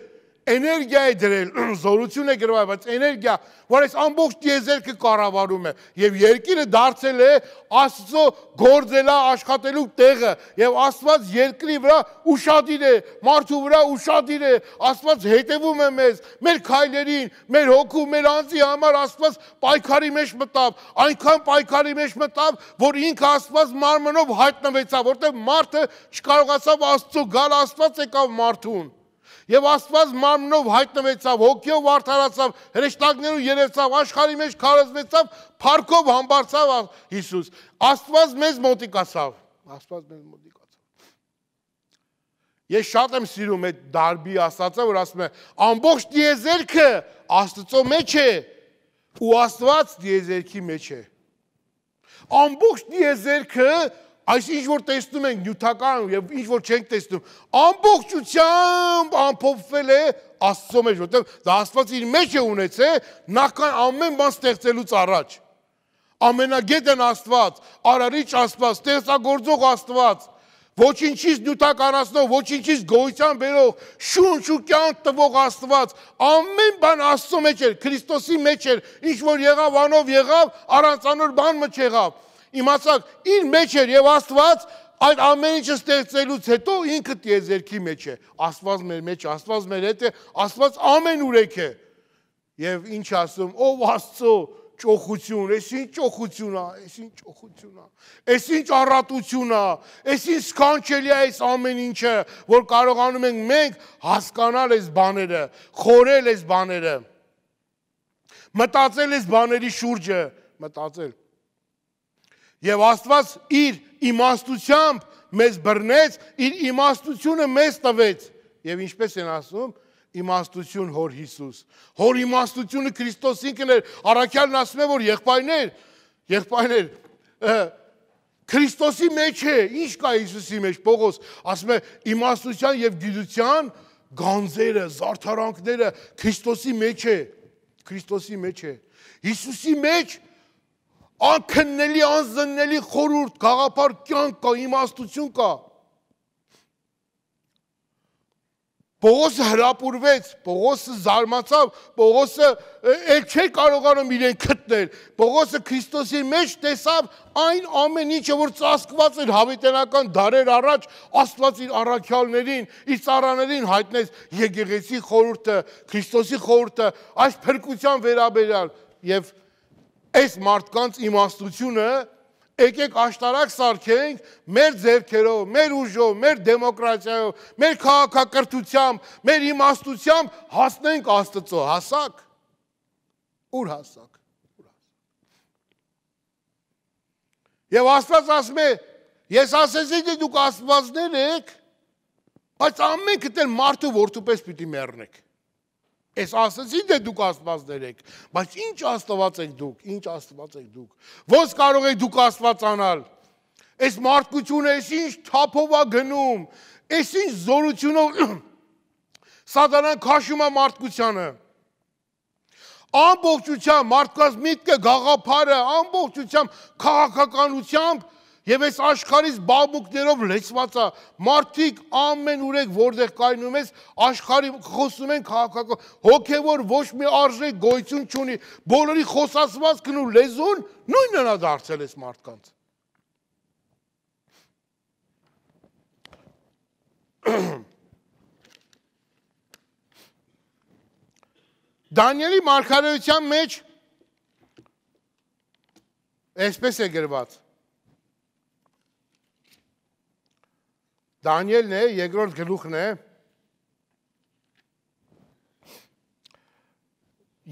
էներգիա է դրել, զորություն է գրվել, բայց էներգիա, որ այս ամբողջ դիեզերքը կառավարում է եւ երկիրը դարձել է Աստծո գործելա աշխատելու տեղը եւ Աստված երկրի վրա ուշադիր է, մարդու վրա ուշադիր է, Աստված հետևում է մեզ, մեր քայլերին, մեր հոգու, մեր անձի համար Աստված պայքարի մեջ մտավ, այնքան պայքարի մեջ մտավ, որ ինքը Աստված մարմնով հայտնվեցավ, որտեղ մարդը չկարողացավ Աստծո գալ, Աստված եկավ մարդուն։ Եվ Աստված մարմնով հայտնվեցավ, հոգիով արդարացավ, հրեշտակներով երևացավ, աշխարհի մեջ քարոզվեցավ, փառքով համբարձավ Հիսուս։ Աստված մեզ մոտիկացավ, Աստված մեզ մոտիկացավ։ Ես շատ եմ սիրում այդ դարբի ասածը, որ ասում է, ամբողջ դիեզերքը Աստծո մեջ է ու Աստված դիեզերքի մեջ է։ Ամբողջ դիեզերքը Այս ինչ որ տեսնում ենք նյութական եւ ինչ որ չենք տեսնում, ամբողջությամբ ամփոփվել է Աստծո մեջ, որտեղ դա Աստված իր մեջ է ունեցել, նա կան ամեն բան ստեղծելուց առաջ։ Ամենագետն Աստված, արարիչ Աստված, ստեղծագործող Աստված, ոչինչից նյութականացնող, ոչինչից գոյության բերող, շունչ ու կյանք տվող Աստված, ամեն բան Աստծո մեջ էր, Քրիստոսի մեջ էր, ինչ որ եղավ անով եղավ, առանց անոր բան մը չեղավ։ Իմացաք, իր մեջ էր եւ Աստված այդ ամեն ինչը ստեղծելուց հետո ինքը տիեզերքի մեջ է։ Աստված մեր մեջ, Աստված մեր հետ է, Աստված ամենուրեք է։ Եվ ինչ ասում, ով Աստծո ճոխություն, ես ինչ ճոխություն է, ես ինչ ճոխություն է։ Ես ինչ առատություն է, ես ինչ սքանչելի է այս ամեն ինչը, որ կարողանում ենք մենք հասկանալ այս բաները, խորել այս բաները։ Մտածել այս բաների շուրջը, մտածել Եվ Աստված իր իմաստությամբ մեզ բռնեց, իր իմաստությունը մեզ տվեց։ Եվ ինչպես են ասում, իմաստություն Հոր Հիսուս։ Հոր իմաստությունը Քրիստոս ինքն էր։ Առաքյալն ասում է, որ եղբայրներ, եղբայրներ, Քրիստոսի մեջ է, ինչ կա Հիսուսի մեջ։ Պողոս ասում է իմաստության եւ գիտության գանձերը, զարդարանքները Քրիստոսի մեջ է։ Քրիստոսի մեջ է։ Հիսուսի մեջ է անքննելի, անզննելի խորուրդ, գաղափար կյանք կա, իմաստություն կա։ Պողոսը հրապուրվեց, Պողոսը զարմացավ, Պողոսը էլ չէ կարողանում իրեն գտնել։ Պողոսը Քրիստոսի մեջ տեսավ այն ամեն ինչը, որ ծածկված էր հավիտենական դարեր առաջ, Աստված իր առաքյալներին, իր ծառաներին հայտնեց եկեղեցի խորհուրդը, Քրիստոսի խորհուրդը այս փրկության վերաբերյալ եւ այս մարդկանց իմաստությունը եկեք աշտարակ սարքենք մեր ձեռքերով, մեր ուժով, մեր դեմոկրատիայով, մեր քաղաքակրթությամբ, մեր իմաստությամբ հասնենք Աստծո, հասակ։ Ուր հասակ։ Ուր հասակ։ Եվ Աստված ասում է, ես ասեցի դե դուք աստվածներ եք, բայց ամենքդ էլ մարդու որդուպես պիտի մեռնեք։ Ես ասեցին դե դուք աստվածներ եք, բայց ինչ աստված եք դուք, ինչ աստված եք դուք։ Ո՞նց կարող եք դուք աստված անալ։ Այս մարդկությունը էս ինչ թափով է գնում, էս ինչ զորությունով սատանան քաշում է մարդկությանը։ Ամբողջությամբ մարդկաց միտքը գաղափարը, ամբողջությամբ քաղաքականությամբ Եվ այս աշխարհից բաբուկներով լեցված է։ Մարդիկ ամեն ուրեք որտեղ կայնում ես, աշխարհի խոսում են քաղաքական հոգևոր ոչ մի արժե գոյություն չունի։ Բոլորի խոսածվածքն ու լեզուն նույնն է դարձել այս մարդկանց։ Դանիելի մարգարեության մեջ այսպես է գրված Դանիելն է, երկրորդ գլուխն է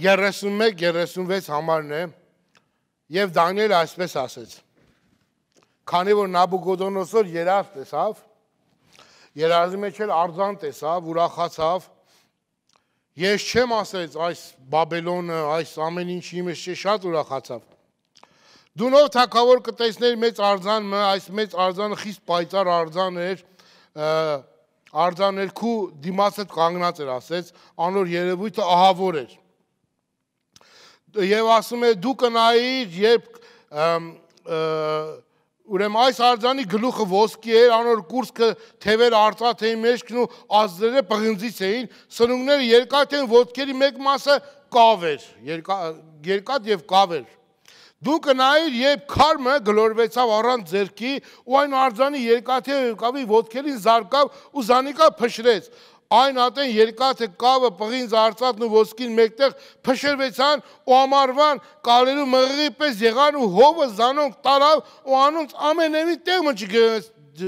31-36 համարն է եւ Դանիելը այսպես ասեց. Քանի որ Նաբուգոդոնոսոր երազ տեսավ, երազի մեջ էլ արձան տեսավ, ուրախացավ, ես չեմ ասեց այս Բաբելոնը, այս ամեն ինչի իմս չէ, շատ ուրախացավ։ Դու նոր թակավոր կտեսներ մեծ արձանը, այս մեծ արձանը խիստ պայծառ արձան էր, արձաներքու դիմաց հետ կանգնած էր ասեց, անոր երևույթը ահավոր էր։ Եվ ասում է դու կնայիր, երբ ուրեմ այս արձանի գլուխը ոսկի էր, անոր կուրսքը թևեր արծաթ էին մեջքն ու ազդերը պղնձից էին, սնունգները երկաթ են ոտքերի մեկ մասը կավ էր, երկաթ և կավ էր։ Դու կնայիր, երբ քարմը գլորվեցավ առանց ձերքի ու այն արձանի երկաթե կավի ոտքերին զարկավ ու զանիկա փշրեց։ Այն ատեն երկաթե կավը պղին զարծատն ու ոսկին մեկտեղ փշրվեցան ու ամարվան կալերու մղի պես եղան ու հովը զանոնք տարավ ու անոնց ամենևի տեղ մը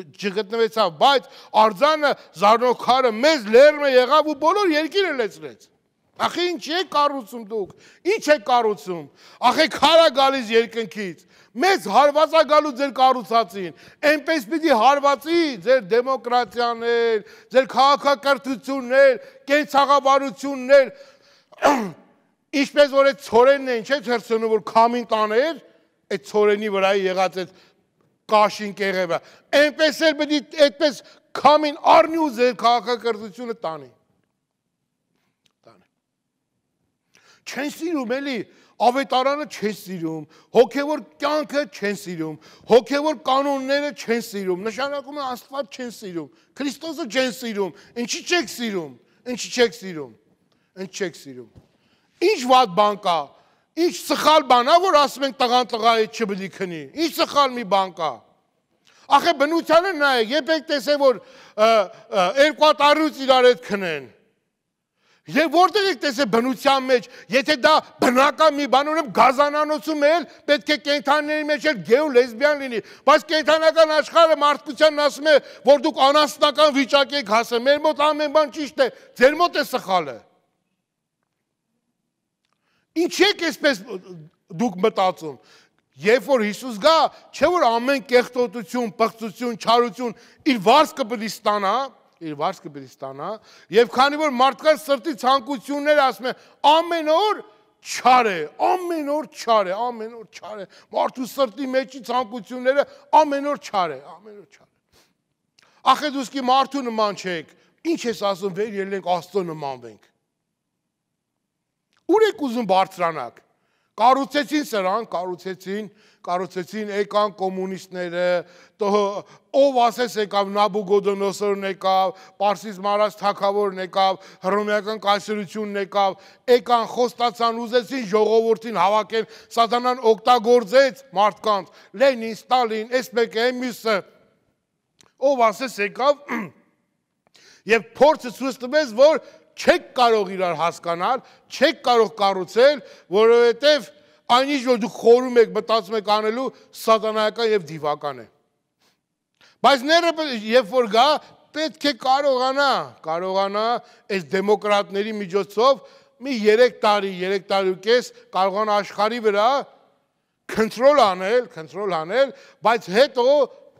չգտնվեցավ, բայց արձանը զարնոքարը մեզ լերմը եղավ ու բոլոր երկիրը լեցրեց։ Ախի ինչ է կառուցում դուք։ Ինչ է կառուցում։ Ախի քարա գալիս երկնքից։ Մեծ հարվածա գալու ձեր կառուցածին։ Էնպես պիտի հարվածի ձեր դեմոկրատիաներ, ձեր քաղաքակրթություններ, կենցաղավարություններ։ Ինչպես որ այդ ծորենն է, ինչ է ծերցնում որ քամին տաներ, այդ ծորենի վրա եղած այդ կաշին կեղևը։ Էնպես էլ պիտի այդպես քամին առնի ու ձեր քաղաքակրթությունը տանի։ չեն սիրում էլի, ավետարանը չեն սիրում, հոգևոր կյանքը չեն սիրում, հոգևոր կանոնները չեն սիրում, նշանակում է Աստված չեն սիրում, Քրիստոսը չեն սիրում, ինչի չեք սիրում, ինչի չեք սիրում, ինչի չեք սիրում։ Ինչ վատ բան կա, ինչ սխալ բան է, որ ասում ենք տղան տղայի չպետք է քնի։ Ինչ սխալ մի բան կա։ Ախե բնությանը նայեք, երբեք տեսե որ երկու հատ առյուծ իրար հետ քնեն։ Եվ որտեղ եք տեսել բնության մեջ, եթե դա բնական մի բան ունեմ գազանանոցում էլ պետք է կենթանների մեջ էլ գեյ ու լեսբիան լինի, բայց կենթանական աշխարհը մարդկությանն ասում է, որ դուք անաստնական վիճակ եք հասել, մեր մոտ ամեն բան ճիշտ է, ձեր մոտ է սխալը։ Ինչի՞ եք այսպես դուք մտածում։ Երբ որ Հիսուս գա, չէ՞ որ ամեն կեղտոտություն, պղծություն, չարություն իր վարձ կբլի ստանա, իր վարձքը պետք ստանա, եւ քանի որ մարդկանց սրտի ցանկությունները ասում են ամեն օր չար է, ամեն օր չար է, ամեն օր չար է։ Մարդու սրտի մեջի ցանկությունները ամեն օր չար է, ամեն օր չար է։ Ախե դուսկի մարդու նման չեք։ Ինչ ես ասում, վեր ելենք Աստծո նմանվենք։ Ուր եք ուզում բարձրանալ Կառուցեցին սրան, կառուցեցին, կառուցեցին եկան կոմունիստները, ով ասես եկավ Նաբուգոդոնոսորն եկավ, Պարսից մարած թակավորն եկավ, հռոմեական կայսրությունն եկավ, եկան խոստացան ուզեցին ժողովրդին հավաքել, սատանան օգտագործեց մարդկանց, Լենին, Ստալին, այս մեկը, այն մյուսը, ով ասես եկավ եւ փորձը ցույց տվեց, որ չեք կարող իրար հասկանալ, չեք կարող կառուցել, որովհետև այն ինչ որ դուք խորում եք, մտածում եք անելու, սատանայական եւ դիվական է։ Բայց ները երբ որ գա, պետք է կարողանա, կարողանա այս դեմոկրատների միջոցով մի 3 տարի, 3 տարի ու կես կարողան աշխարի վրա կոնտրոլ անել, կոնտրոլ անել, բայց հետո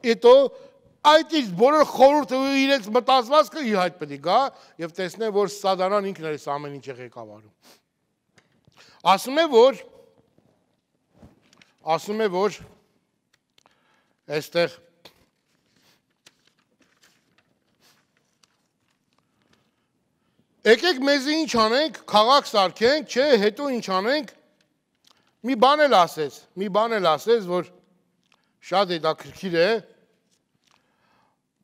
հետո Այդ իսկ բոլոր խորհուրդը ու իրենց մտածվածքը իհայտ պետք է գա եւ տեսնեն, որ սատանան ինքն էլ էս ամեն ինչը ղեկավարում։ Ասում է, որ ասում է, որ այստեղ Եկեք մեզ ինչ անենք, քաղաք սարքենք, չէ, հետո ինչ անենք։ Մի բան էլ ասես, մի բան էլ ասես, որ շատ հետաքրքիր է, դա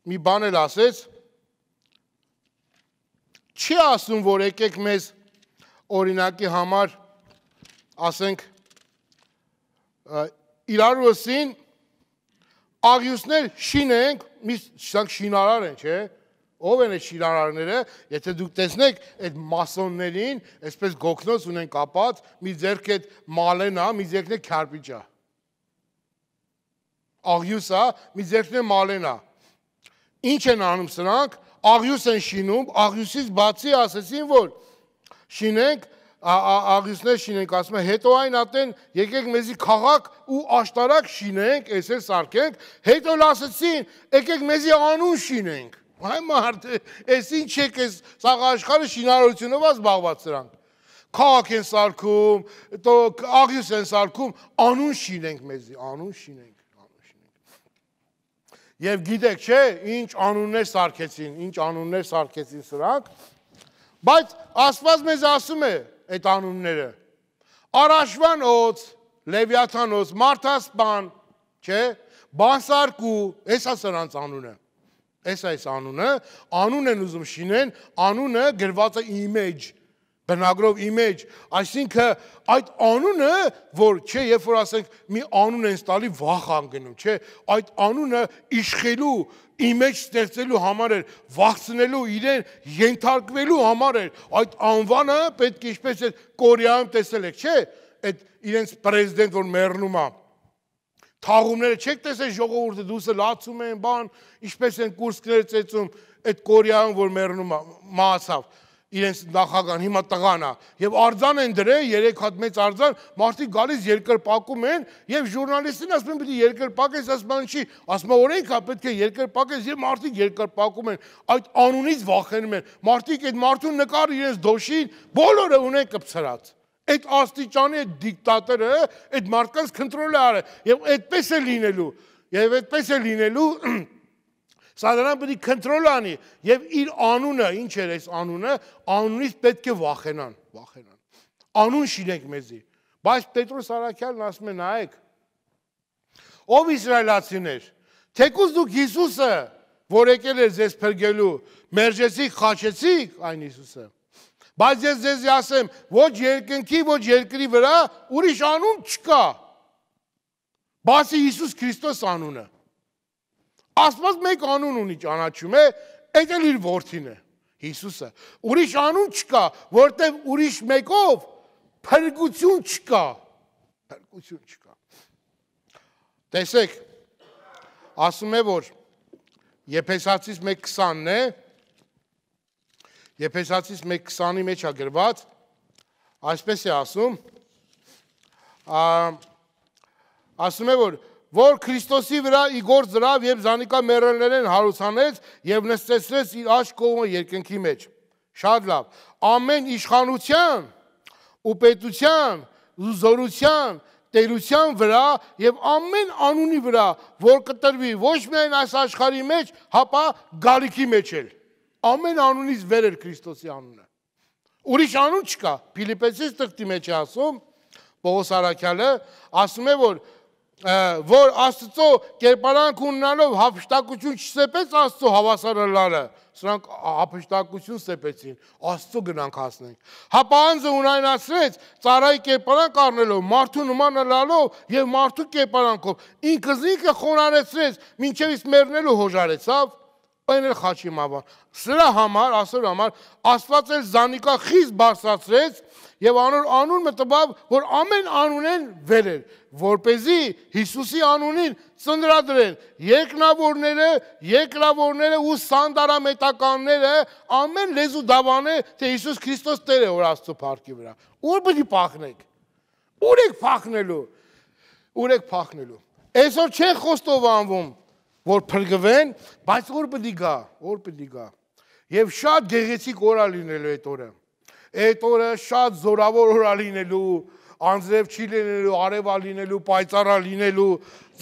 մի բան էլ ասեց, չի ասում, որ եկեք մեզ օրինակի համար ասենք իրար ուսին աղյուսներ շինենք, մի շանք շինարար են, չէ՞։ Ով են այդ շինարարները, եթե դուք տեսնեք այդ մասոններին, այսպես գոգնոց ունեն կապած, մի ձերք այդ մալենա, մի ձերքն է քարպիճա։ Աղյուսա, մի ձերքն է մալենա։ Ինչ են անում սրանք, աղյուս են շինում, աղյուսից բացի ասեցին, որ շինենք, աղյուսներ շինենք, ասում է, հետո այն ատեն, եկեք մեզի քաղաք ու աշտարակ շինենք, այսեր սարկենք, հետո լասեցին, եկեք մեզի անուն շինենք։ Այ մարդ, այս ինչ եք այս սաղ աշխարհը շինարարությունով զբաղված սրանք։ Քաղաք են սարքում, աղյուս են սարքում, անուն շինենք մեզի, անուն շինենք։ Եվ գիտեք, չէ, ինչ անուններ սարքեցին, ինչ անուններ սարքեցին սրանք, բայց Աստված մեզ ասում է այդ անունները։ Արաշվան օծ, Լևիաթան օծ, Մարտասպան, չէ, Բանսարկու, հեսա սրանց անունը։ Էս այս անունը, անուն են ուզում շինեն, անունը գրված է image, բնագրով image, այսինքն այդ անունը, որ չէ, երբ որ ասենք մի անուն են տալի վախ անգնում, չէ, այդ անունը իշխելու, image ստեղծելու համար էր, վախցնելու իրեն, ենթարկվելու համար էր, այդ անվանը պետք է ինչպես է Կորեայում տեսել եք, չէ, այդ իրենց պրեզիդենտ որ մեռնում է Թաղումները չեք տեսել ժողովուրդը դուսը լացում են, բան, ինչպես են կուրսկները ծեծում այդ Կորեայում որ մեռնում է, մասավ իրենց նախագահան հիմա տղան է եւ արձան են դրել երեք հատ մեծ արձան մարդիկ գալիս երկրպակում են եւ ժուրնալիստին ասում են պիտի երկրպակես ասման չի ասում օրենք է պետք է երկրպակես եւ մարդիկ երկրպակում են այդ անունից վախենում են մարդիկ այդ մարդուն նկար իրենց դոշին բոլորը ունեն կպցրած այդ աստիճանի այդ դիկտատորը այդ մարդկանց կոնտրոլ է արել եւ այդպես է լինելու եւ այդպես է լինելու Սա նրան պետք է կոնտրոլ անի եւ իր անունը, ինչ էր այս անունը, անունից պետք է վախենան, վախենան։ Անուն շինենք մեզի։ Բայց Պետրոս Արաքյալն ասում է, նայեք, ով իսրայելացիներ, թեկուզ դուք Հիսուսը, որ եկել էր ձեզ փրկելու, մերժեցիք, խաչեցիք այն Հիսուսը։ Բայց ես ձեզ ասեմ, ոչ երկնքի, ոչ երկրի վրա ուրիշ անուն չկա։ Բացի Հիսուս Քրիստոս անունը։ Աստված մեկ անուն ունի ճանաչում է, այդ էլ իր որդին է, Հիսուսը։ Ուրիշ անուն չկա, որտեղ ուրիշ մեկով փրկություն չկա, փրկություն չկա։ Տեսեք, ասում է, որ Եփեսացից 1:20-ն է, Եփեսացից 1:20-ի մեջ է գրված, այսպես է ասում, ասում է, որ որ Քրիստոսի վրա իգոր զրավ եւ Զանիկա մերելներեն հարուցանեց եւ նստեցրեց իր աջ կողմը երկնքի մեջ։ Շատ լավ։ Ամեն իշխանության ու պետության ու զորության տերության վրա եւ ամեն անունի վրա, որ կտրվի ոչ միայն այս աշխարհի մեջ, հապա գալիքի մեջ էլ։ Ամեն անունից վեր էր Քրիստոսի անունը։ Ուրիշ անուն չկա։ Ֆիլիպեցիս տղտի մեջ է ասում Պողոս Արաքյալը, ասում է որ որ Աստծո կերպարանք ունենալով հապշտակություն չսեպեց Աստծո հավասարելարը, սրանք հապշտակություն սեպեցին, Աստծո գնանք հասնենք։ Հապանձը ունայնացրեց ծարայի կերպարանք առնելով, մարդու նմանը լալով և մարդու կերպարանքով, ինքզ ինքը խոնարեցրեց, մինչև իսկ մերնելու հոժարեցավ, այն էլ խաչի մավար։ Սրա համար, ասոր համար Աստված էլ Զանիկա խիզ բարձրացրեց եւ անոր անուն մը տվավ, որ ամեն անունեն վերեր, որ เป զի Հիսուսի անունին ծնդրադրեն երկնավորները, երկրավորները ու սանդարամետականները ամեն լեզու դավանե, թե Հիսուս Քրիստոս Տեր է որ Աստծո փառքի վրա։ Ուր պետք է փախնենք։ Ուր եք փախնելու։ Ուր եք փախնելու։ Այսօր չեն խոստովանվում որ փրկվեն, բայց որ պիտի գա, որ պիտի գա։ Եվ շատ գեղեցիկ օրա լինելու այդ օրը։ Այդ օրը շատ զորավոր օրա լինելու, անձրև չի լինելու, արևա լինելու, պայծառա լինելու,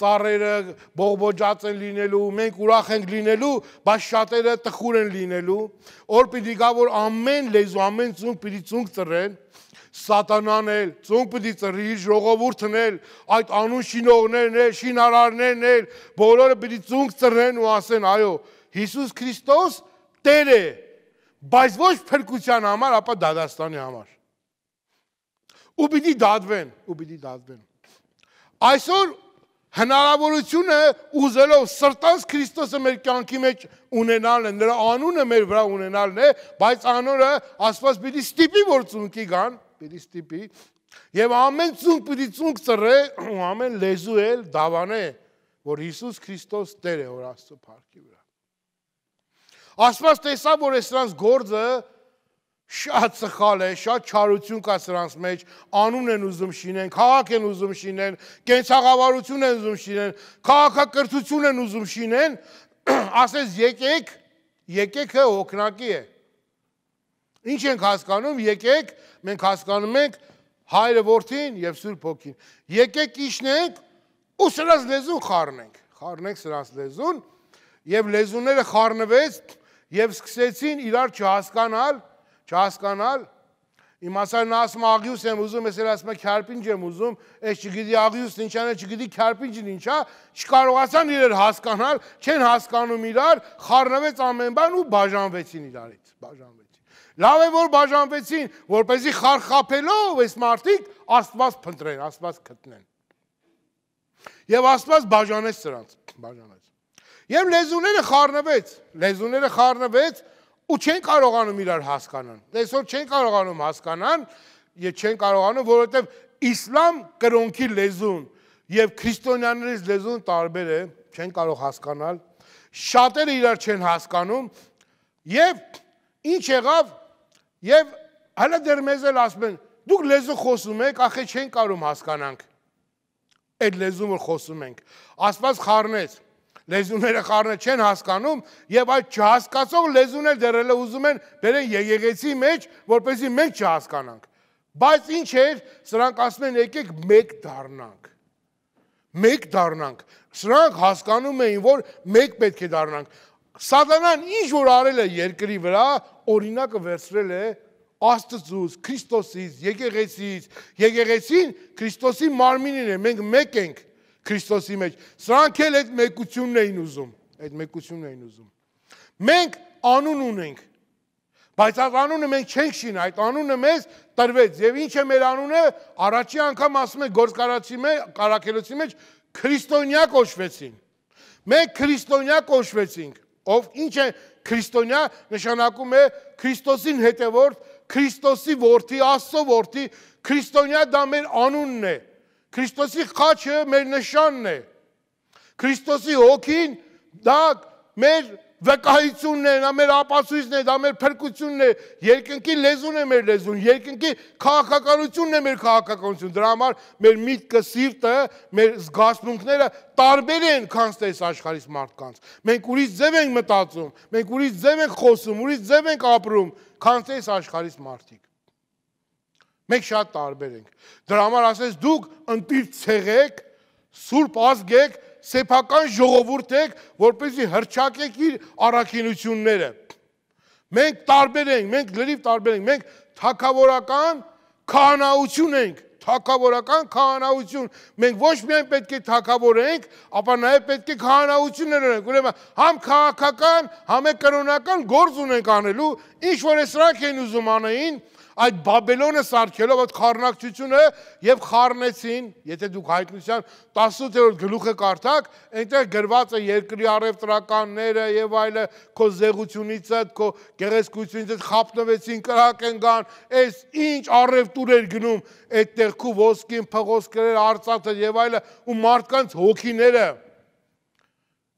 ծառերը բողբոջած են լինելու, մենք ուրախ ենք լինելու, բայց շատերը տխուր են լինելու։ Օր պիտի գա, որ ամեն լեզու, ամեն ցունկ պիտի ցունկ ծռեն, սատանան էլ, ծունկ պտի ծրիր, ժողովուրդն էլ, այդ անուն շինողներն էլ, շինարարներն էլ, բոլորը պտի ծունկ ծրեն ու ասեն, այո, Հիսուս Քրիստոս Տեր է, բայց ոչ փրկության համար, ապա դադաստանի համար։ Ու պիտի դադվեն, ու պիտի դադվեն։ Այսօր հնարավորությունը ուզելով սրտանց Քրիստոսը մեր կյանքի մեջ ունենալն է, նրա անունը մեր վրա ունենալն է, բայց անորը Աստված պիտի ստիպի որ ծունկի գան պիտի ստիպի եւ ամեն ցուն պիտի ցունկ ծռե ու ամեն լեզու էլ դավանե որ Հիսուս Քրիստոս Տեր է որ Աստծո փառքի վրա Աստված տեսավ որ սրանց գործը շատ սխալ է, շատ չարություն կա սրանց մեջ, անուն են ուզում շինեն, քաղաք են ուզում շինեն, կենցաղավարություն են ուզում շինեն, քաղաքակրթություն են ուզում շինեն, ասես եկեք, եկեքը օկնակի է։ եկ, եկ, եկ, եկ, եկ, եկ, եկ, եկ, Ինչ ենք հասկանում, եկեք, մենք հասկանում ենք հայրը որդին և Սուրբ Հոգին։ Եկեք իջնենք ու սրանց լեզուն խառնենք։ Խառնենք սրանց լեզուն եւ լեզուները խառնվեց եւ սկսեցին իրար չհասկանալ, չհասկանալ։ Իմասան նա ասում աղյուս եմ ուզում, ես էլ ասում եմ քարպինջ եմ ուզում, ես չգիտի աղյուսն ինչա, նա չգիտի քարպինջն ինչա, չկարողացան իրեր հասկանալ, չեն հասկանում իրար, խառնվեց ամեն բան ու բաժանվեցին իրարից, բաժանվեցին։ Լավ է որ բաժանվեցին, որպեսզի խարխափելով այս մարդիկ Աստված փնտրեն, Աստված գտնեն։ Եվ Աստված բաժանեց սրանց, բաժանեց։ Եվ լեզուները խառնվեց, լեզուները խառնվեց ու չեն կարողանում իրար հասկանան։ Այսօր չեն կարողանում հասկանան, եւ չեն կարողանում, որովհետեւ իսլամ կրոնքի լեզուն եւ քրիստոնյաներից լեզուն տարբեր է, չեն կարող հասկանալ։ Շատերը իրար չեն հասկանում եւ ինչ եղավ Եվ հələ դեռ մեզ էլ ասում են, դուք լեզու խոսում եք, ախե չեն կարող հասկանանք։ Այդ լեզուն որ խոսում ենք, Աստված խառնեց։ Լեզուները խառնը չեն հասկանում եւ այդ չհասկացող լեզուն էլ դեռ էլ ուզում են բերեն եկեղեցի մեջ, որպեսզի մենք չհասկանանք։ Բայց ինչ էր, սրանք ասում են եկեք մեկ դառնանք մեկ դառնանք։ Սրանք հասկանում էին, որ մեկ պետք է դառնանք։ Սատանան ինչ որ արել է երկրի վրա, օրինակը վերցրել է Աստծուց, Քրիստոսից, եկեղեցից, եկեղեցին Քրիստոսի մարմինին է, մենք մեկ ենք Քրիստոսի մեջ։ Սրանք էլ այդ մեկությունն էին ուզում, այդ մեկությունն էին ուզում։ Մենք անուն ունենք, բայց այդ անունը մենք չենք շին, այդ անունը մեզ տրվեց։ Եվ ինչ է մեր անունը, առաջի անգամ ասում է գործկարացի մեջ, կարակելոցի մեջ Քրիստոնյա կոչվեցին։ Մենք Քրիստոնյա կոչվեցինք ով ինչ է քրիստոնյա նշանակում է Քրիստոսին հետևորդ, Քրիստոսի որդի, Աստծո որդի, քրիստոնյա դա մեր անունն է։ Քրիստոսի խաչը մեր նշանն է։ Քրիստոսի հոգին դա մեր վկայությունն է, դա մեր ապացույցն է, դա մեր փրկությունն է, երկնքի լեզուն է մեր լեզուն, երկնքի քաղաքականությունն է մեր քաղաքականություն։ Դրա համար մեր միտքը, սիրտը, մեր զգացմունքները տարբեր են, քան ստես աշխարհից մարդկանց։ Մենք ուրիշ ձև ենք մտածում, մենք ուրիշ ձև ենք խոսում, ուրիշ ձև ենք ապրում, քան ստես աշխարհից մարդիկ։ Մենք շատ տարբեր ենք։ Դրա համար ասես դուք ընտիր ցեղեք, սուրբ ազգ եք, սեփական ժողովուրդ եք, որպեսզի հրճակեք իր առաքինությունները։ Մենք տարբեր ենք, մենք լրիվ տարբեր ենք, մենք թակավորական քահանաություն ենք, թակավորական քահանաություն։ Մենք ոչ միայն պետք է թակավորենք, ապա նաև պետք է քահանաություններ ունենք։ Ուրեմն համ քաղաքական, համ է կրոնական գործ ունենք անելու, ինչ որ է սրանք են ուզում անեին, այդ Բաբելոնը սարքելով այդ խառնակցությունը եւ խառնեցին, եթե դուք հայտնության 18-րդ գլուխը կարդաք, այնտեղ գրված է երկրի արևտրականները եւ այլը քո զեղությունից այդ քո գեղեցկությունից այդ խապնվեցին, կրակ են գան, այս ինչ արևտուր էր գնում այդ տեղքու ոսկին, փղոսկրեր, արծաթը եւ այլը ու մարդկանց հոգիները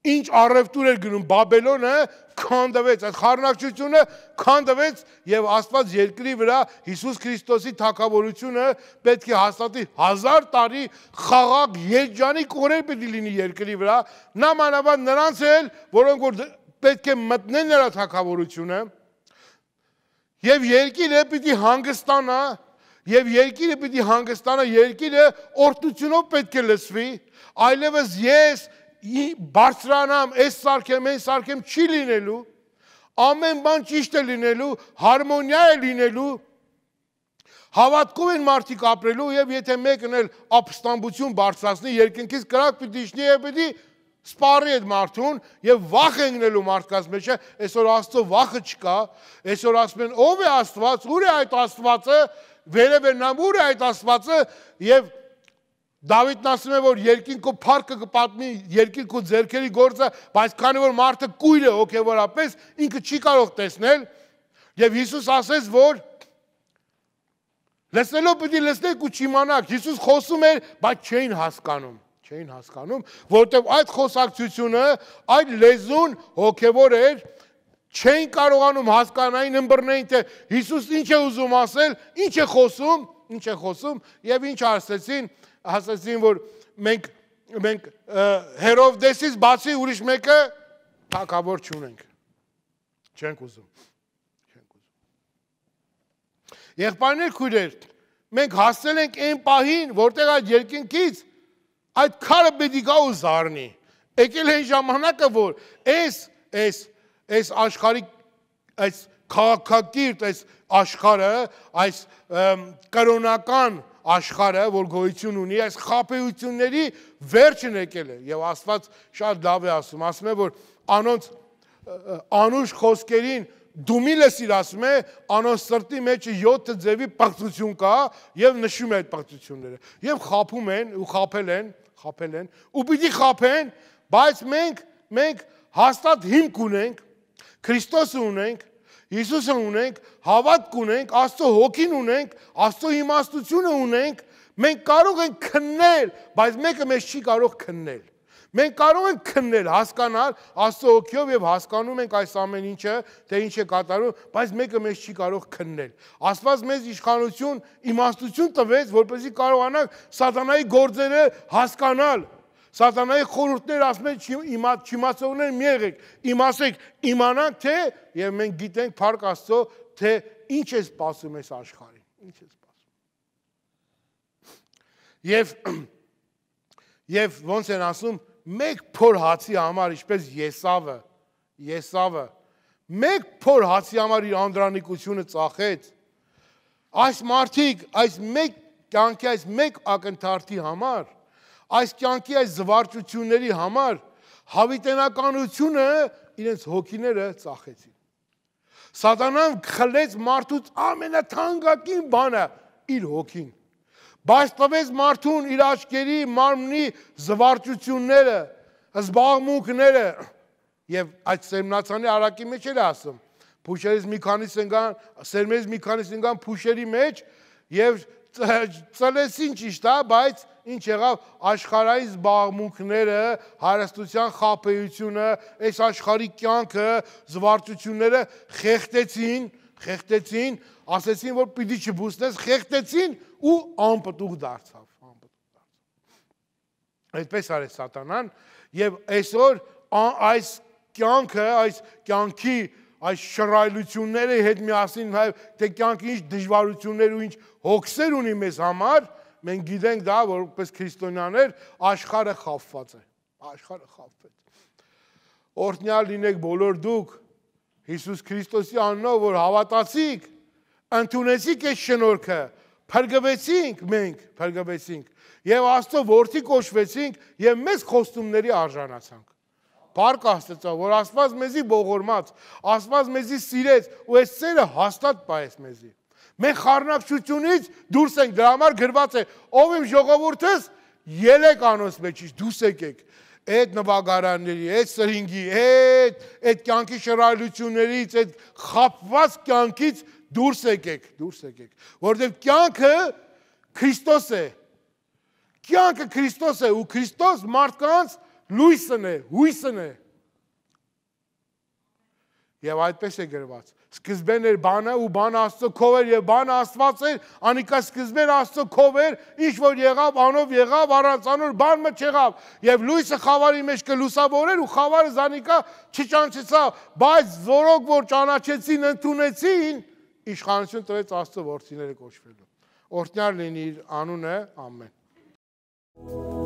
ինչ առևտուր էր գնում Բաբելոնը քանդվեց, այդ խառնակցությունը քանդվեց եւ Աստված երկրի վրա Հիսուս Քրիստոսի թակավորությունը պետք է հաստատի 1000 տարի խաղաղ երջանիկ օրեր պետք է լինի երկրի վրա, նամանավանդ նրանց էլ, որոնք որ պետք է մտնեն նրա թակավորությունը եւ երկիրը պիտի հանգստանա եւ երկիրը պիտի հանգստանա, երկիրը օրտությունով պետք է լցվի, այլևս ես, ես բարձրանամ, այս սարքեմ, այս սարքեմ չի լինելու, ամեն բան ճիշտ է լինելու, հարմոնիա է լինելու, հավատքով են մարդիկ ապրելու եւ եթե մեկն էլ ապստամբություն բարձրացնի երկնքից կրակ պիտի իշնի եւ պիտի սպառի այդ մարդուն եւ վախ ընկնելու մարդկանց մեջ է այսօր աստծո վախը չկա այսօր ասում են ով է աստված ուր է այդ աստվածը վերևենամ ուր է այդ աստվածը եւ Դավիթն ասում է, որ երկինքու փառքը կպատմի երկինքու ձերքերի գործը, բայց քանի որ մարդը կույր է հոգևորապես, ինքը չի կարող տեսնել, եւ Հիսուս ասեց, որ լսելով պիտի լսեք ու չիմանաք։ Հիսուս խոսում էր, բայց չէին հասկանում, չէին հասկանում, որովհետեւ այդ խոսակցությունը, այդ լեզուն հոգևոր էր, չէին կարողանում հասկանային ըմբռնեին, թե Հիսուս ինչ է ուզում ասել, ինչ է խոսում, ինչ է խոսում եւ ինչ ասեցին ասացին, որ մենք մենք Հերովդեսից բացի ուրիշ մեկը թակավոր չունենք։ Չենք ուզում։ Չենք ուզում։ Եղբայրներ քույրեր, մենք հասել ենք այն պահին, որտեղ այդ երկինքից այդ քարը պետք է ու զառնի։ Եկել է ժամանակը, որ այս այս այս աշխարհի այս քաղաքակիրթ այս աշխարհը, այս կրոնական աշխարհը, որ գոյություն ունի, այս խապեությունների վերջն եկել է եւ Աստված շատ լավ է ասում, ասում է որ անոնց անուշ խոսքերին դու մի լսիր ասում է անոնց սրտի մեջ 7 ձևի պղծություն կա եւ նշում է այդ պղծությունները եւ խափում են ու խափել են խափել են ու պիտի խափեն բայց մենք մենք հաստատ հիմք ունենք Քրիստոս ունենք Հիսուսը ունենք, հավատք ունենք, Աստծո հոգին ունենք, Աստծո իմաստությունը ունենք, մենք կարող ենք քննել, բայց մեկը մեզ չի կարող քննել։ Մենք կարող ենք քննել, հասկանալ Աստծո հոգիով եւ հասկանում ենք այս ամեն ինչը, թե ինչ է կատարում, բայց մեկը մեզ չի կարող քննել։ Աստված մեզ իշխանություն, իմաստություն տվեց, որպեսզի կարողանանք սատանայի գործերը հասկանալ Սատանայի խորհուրդները ասում են իմաց չիմացողներ մի եղեք, իմացեք, իմանանք թե եւ մենք գիտենք Փառք Աստծո թե ինչ է սпасում այս աշխարհին, ինչ է սпасում։ Եվ եւ ոնց են ասում, մեկ փոր հացի համար, ինչպես Եսավը, Եսավը մեկ փոր հացի համար իր անդրանիկությունը ծախեց։ Այս մարդիկ, այս մեկ կյանքի, այս մեկ ակնթարթի համար այս կյանքի այս զվարճությունների համար հավիտենականությունը իրենց հոգիները ծախեցին։ Սատանան խլեց մարդուց ամենաթանկագին բանը՝ իր հոգին։ Բայց տվեց մարդուն իր աչքերի, մարմնի զվարճությունները, զբաղմունքները եւ այդ սերմնացանի արակի մեջ էր ասում։ Փուշերից մի քանիսն կան, սերմերից մի քանիսն կան փուշերի մեջ եւ ծլեսին ճիշտ է, հա, բայց ինչ եղավ աշխարհային զբաղմունքները, հարստության խափեությունը, այս աշխարհի կյանքը, զվարճությունները խեղտեցին, խեղտեցին, ասեցին, որ պիտի չբուսնես, խեղտեցին ու անպտուղ դարձավ, անպտուղ դարձավ։ Այդպես արեց սատանան եւ այսօր այս կյանքը, այս կյանքի այս այս շռայլությունների հետ միասին նաև թե կյանքի ինչ դժվարություններ ու ինչ հոգսեր ունի մեզ համար, մենք գիտենք դա, որպես քրիստոնյաներ աշխարհը խափված է։ Աշխարհը խափվեց։ Օրհնյալ լինեք բոլոր դուք Հիսուս Քրիստոսի անունով, որ հավատացիք, ընդունեցիք այս շնորհքը, փրկվեցինք մենք, փրկվեցինք եւ Աստծո որդի կոչվեցինք եւ մեզ խոստումների արժանացանք։ Փառք Աստծո, որ Աստված մեզի ողորմած, Աստված մեզի սիրեց ու այս սերը հաստատ պայեց մեզի։ Մենք խառնակցությունից դուրս ենք, դրա համար գրված է, ով իմ ժողովուրդս ելեք անոնց մեջից, դուս եկեք այդ նվագարանների, այդ սրինգի, այդ այդ կյանքի շռայլություններից, այդ խապված կյանքից դուրս եկեք, դուրս եկեք, որովհետև կյանքը Քրիստոս է։ Կյանքը Քրիստոս է ու Քրիստոս մարդկանց լույսն է, հույսն է։ Եվ այդպես է գրված։ Սկզբեն էր բանը ու բանը Աստծո քով էր եւ բանը Աստված էր, անիկա սկզբեն Աստծո քով էր, ինչ որ եղավ, անով եղավ, առանց անոր բան մը չեղավ։ Եվ լույսը խավարի մեջ կլուսավորեր ու խավարը զանիկա չճանչեցավ, բայց զորոք որ ճանաչեցին, ընդունեցին, իշխանություն տվեց Աստծո որդիները կոչվելու։ Օրդնյար լինի իր անունը, ամեն։ Thank you